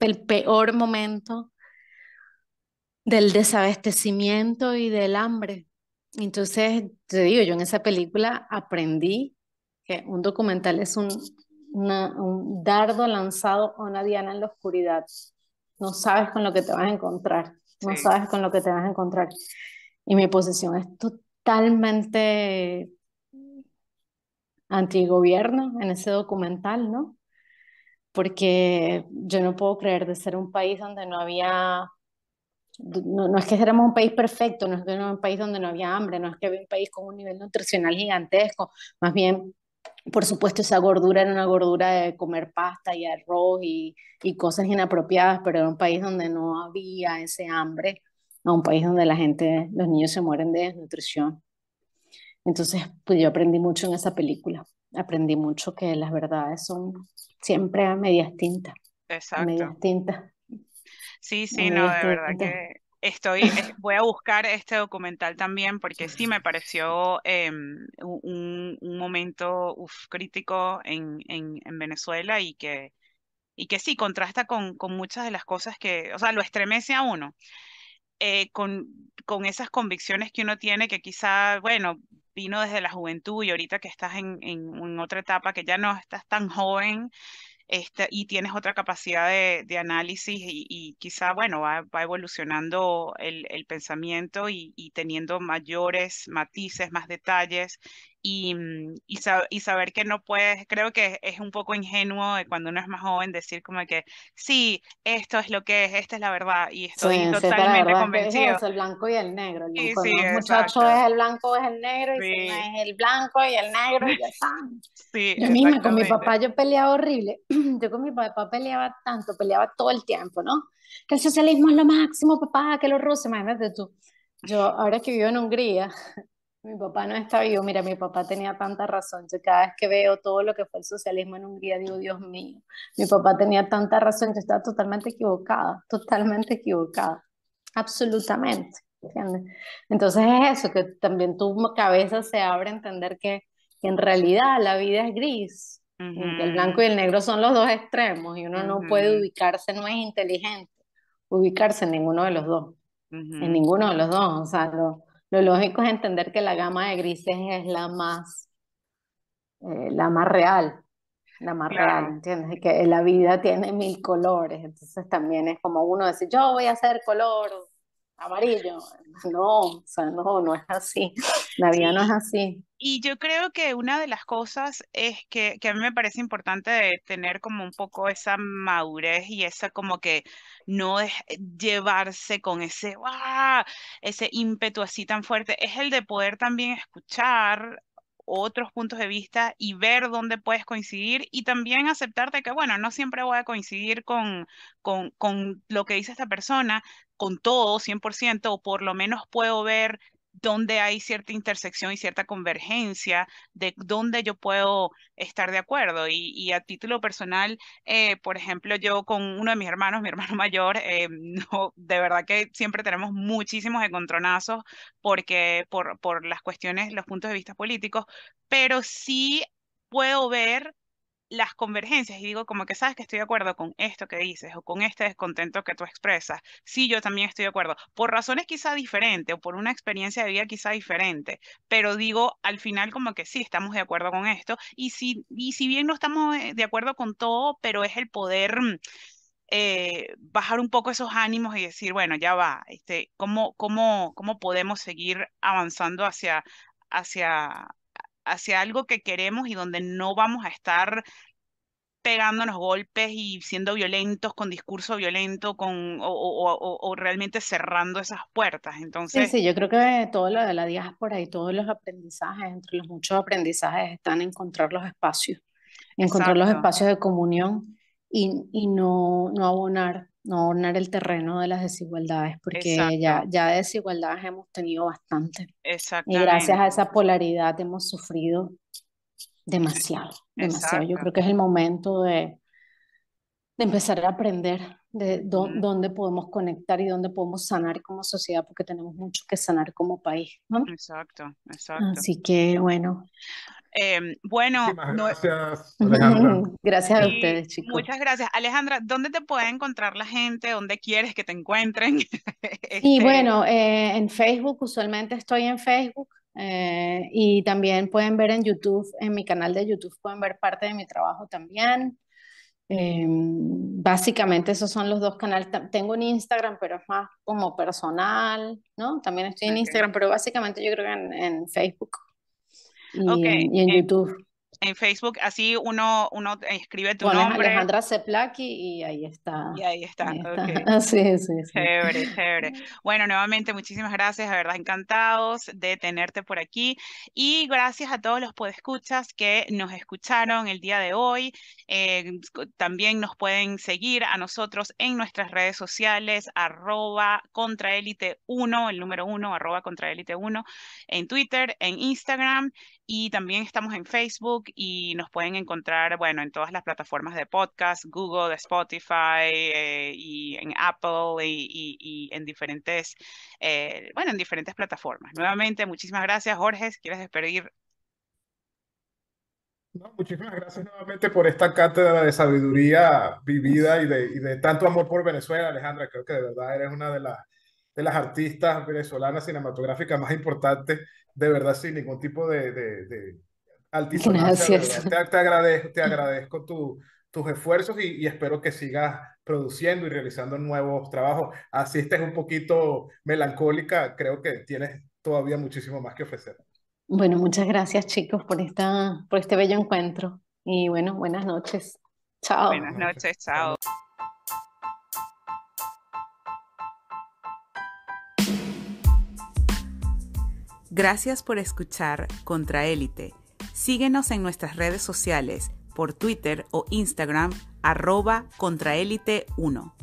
el peor momento del desabastecimiento y del hambre. Entonces, te digo, yo en esa película aprendí que un documental es un, un dardo lanzado a una diana en la oscuridad. No sabes con lo que te vas a encontrar, no sabes con lo que te vas a encontrar. Y mi posición es totalmente antigobierno en ese documental, ¿no? Porque yo no puedo creer de ser un país donde no había, no, es que éramos un país perfecto, no es que era un país donde no había hambre, no es que había un país con un nivel nutricional gigantesco, más bien, por supuesto, esa gordura era una gordura de comer pasta y arroz y, y cosas inapropiadas, pero era un país donde no había ese hambre, a un país donde la gente, los niños se mueren de desnutrición. Entonces, pues yo aprendí mucho en esa película. Aprendí mucho que las verdades son siempre a medias tintas. Exacto. A medias tintas. Sí, sí, no, de verdad que estoy, voy a buscar este documental también porque sí me pareció em, un, momento crítico en, Venezuela y que, y que sí, contrasta con, con muchas de las cosas que, o sea, lo estremece a uno. Eh, con, con esas convicciones que uno tiene que quizá, bueno, vino desde la juventud y ahorita que estás en, en, otra etapa, que ya no estás tan joven este, y tienes otra capacidad de, análisis y, quizá, bueno, va, evolucionando el, pensamiento y, y, teniendo mayores matices, más detalles y, mm, y, saber que no puedes, creo que es un poco ingenuo de cuando uno es más joven decir como que sí, esto es lo que es, esta es la verdad y estoy totalmente sí, convencido. el blanco y el negro. El blanco, muchacho es el blanco, es el negro y es el blanco y el negro ya yo misma con mi papá yo peleaba horrible. (clears throat) Yo con mi papá peleaba tanto, peleaba todo el tiempo, ¿no? Que el socialismo es lo máximo, papá, que los rusos, imagínate tú. Yo ahora que vivo en Hungría, mi papá no está vivo. Mira, mi papá tenía tanta razón. Yo cada vez que veo todo lo que fue el socialismo en Hungría, digo, Dios mío, mi papá tenía tanta razón. Yo estaba totalmente equivocada, totalmente equivocada. Absolutamente. Entonces es eso, que también tu cabeza se abre a entender que, en realidad la vida es gris. El blanco y el negro son los dos extremos y uno no puede ubicarse, no es inteligente ubicarse en ninguno de los dos. En ninguno de los dos. O sea, lo lógico es entender que la gama de grises es la más, eh, la más real, la más real, ¿entiendes? Que la vida tiene mil colores, entonces también es como uno decir, yo voy a hacer color amarillo. No, o sea, no, no es así. La vida no es así. Y yo creo que una de las cosas es que, que a mí me parece importante tener como un poco esa madurez y esa como que no es llevarse con ese, ¡ah! ese ímpetu así tan fuerte, es el de poder también escuchar otros puntos de vista y ver dónde puedes coincidir y también aceptarte que, bueno, no siempre voy a coincidir con, con, con, lo que dice esta persona, con todo 100% o por lo menos puedo ver dónde hay cierta intersección y cierta convergencia de dónde yo puedo estar de acuerdo. Y, a título personal, eh, por ejemplo, yo con uno de mis hermanos, mi (laughs) hermano mayor, eh, no, de verdad que siempre tenemos muchísimos encontronazos porque por, por las cuestiones, los puntos de vista políticos, pero sí puedo ver las convergencias y digo como que sabes que estoy de acuerdo con esto que dices o con este descontento que tú expresas. Sí, yo también estoy de acuerdo, por razones quizá diferentes o por una experiencia de vida quizá diferente, pero digo al final como que sí, estamos de acuerdo con esto y si, y si bien no estamos eh, de acuerdo con todo, pero es el poder... Mm, eh, bajar un poco esos ánimos y decir, bueno, ya va, este, ¿cómo, cómo, cómo podemos seguir avanzando hacia, hacia, hacia algo que queremos y donde no vamos a estar pegándonos golpes y siendo violentos con discurso violento con, o, o, realmente cerrando esas puertas. Entonces... Sí, sí, yo creo que todo lo de la diáspora y todos los aprendizajes, entre los muchos aprendizajes, están en encontrar los espacios, encontrar los espacios de comunión y, y no, no abonar no ordenar el terreno de las desigualdades, porque ya, ya desigualdades hemos tenido bastante. Y gracias a esa polaridad hemos sufrido demasiado, demasiado. Yo creo que es el momento de, de empezar a aprender de dónde podemos conectar y dónde podemos sanar como sociedad, porque tenemos mucho que sanar como país. Exacto, exacto. Así que bueno. Em, bueno, (laughs) gracias, a ustedes, chicos. Muchas gracias. Alejandra, ¿dónde te puede encontrar la gente? ¿Dónde quieres que te encuentren? Y (laughs) este, bueno, eh, en Facebook, usualmente estoy en Facebook. Eh, y también pueden ver en YouTube, en mi canal de YouTube, pueden ver parte de mi trabajo también. Em, básicamente esos son los dos canales. Tengo un Instagram, pero es más como personal, ¿no? También estoy en Instagram, pero básicamente yo creo que en, en Facebook y, en, YouTube. En Facebook, así uno, uno escribe tu nombre. Alejandra Seplaki y ahí está. Y ahí está. (laughs) sí, sí, sí. Chévere, chévere. Bueno, nuevamente, muchísimas gracias. La verdad, encantados de tenerte por aquí. Y gracias a todos los podescuchas que nos escucharon el día de hoy. Eh, también nos pueden seguir a nosotros en nuestras redes sociales, arroba contraélite1, el número uno, arroba contraélite1, en Twitter, en Instagram. Y también estamos en Facebook y nos pueden encontrar, bueno, en todas las plataformas de podcast, Google, Spotify eh, y en Apple y, en diferentes, eh, bueno, en diferentes plataformas. Nuevamente, muchísimas gracias, Jorge. quieres despedir. No, muchísimas gracias nuevamente por esta cátedra de sabiduría vivida y de, y de tanto amor por Venezuela, Alejandra. Creo que de verdad eres una de las de las artistas venezolanas cinematográficas más importantes de verdad sin ningún tipo de, de, de te, agradezco, te agradezco tus esfuerzos y, espero que sigas produciendo y realizando nuevos trabajos. Así estés un poquito melancólica, creo que tienes todavía muchísimo más que ofrecer. Bueno, muchas gracias chicos por, esta, por este bello encuentro y bueno, buenas noches. Chao. Buenas noches, chao. Gracias por escuchar Contraélite. Síguenos en nuestras redes sociales por Twitter o Instagram arroba Contraélite 1.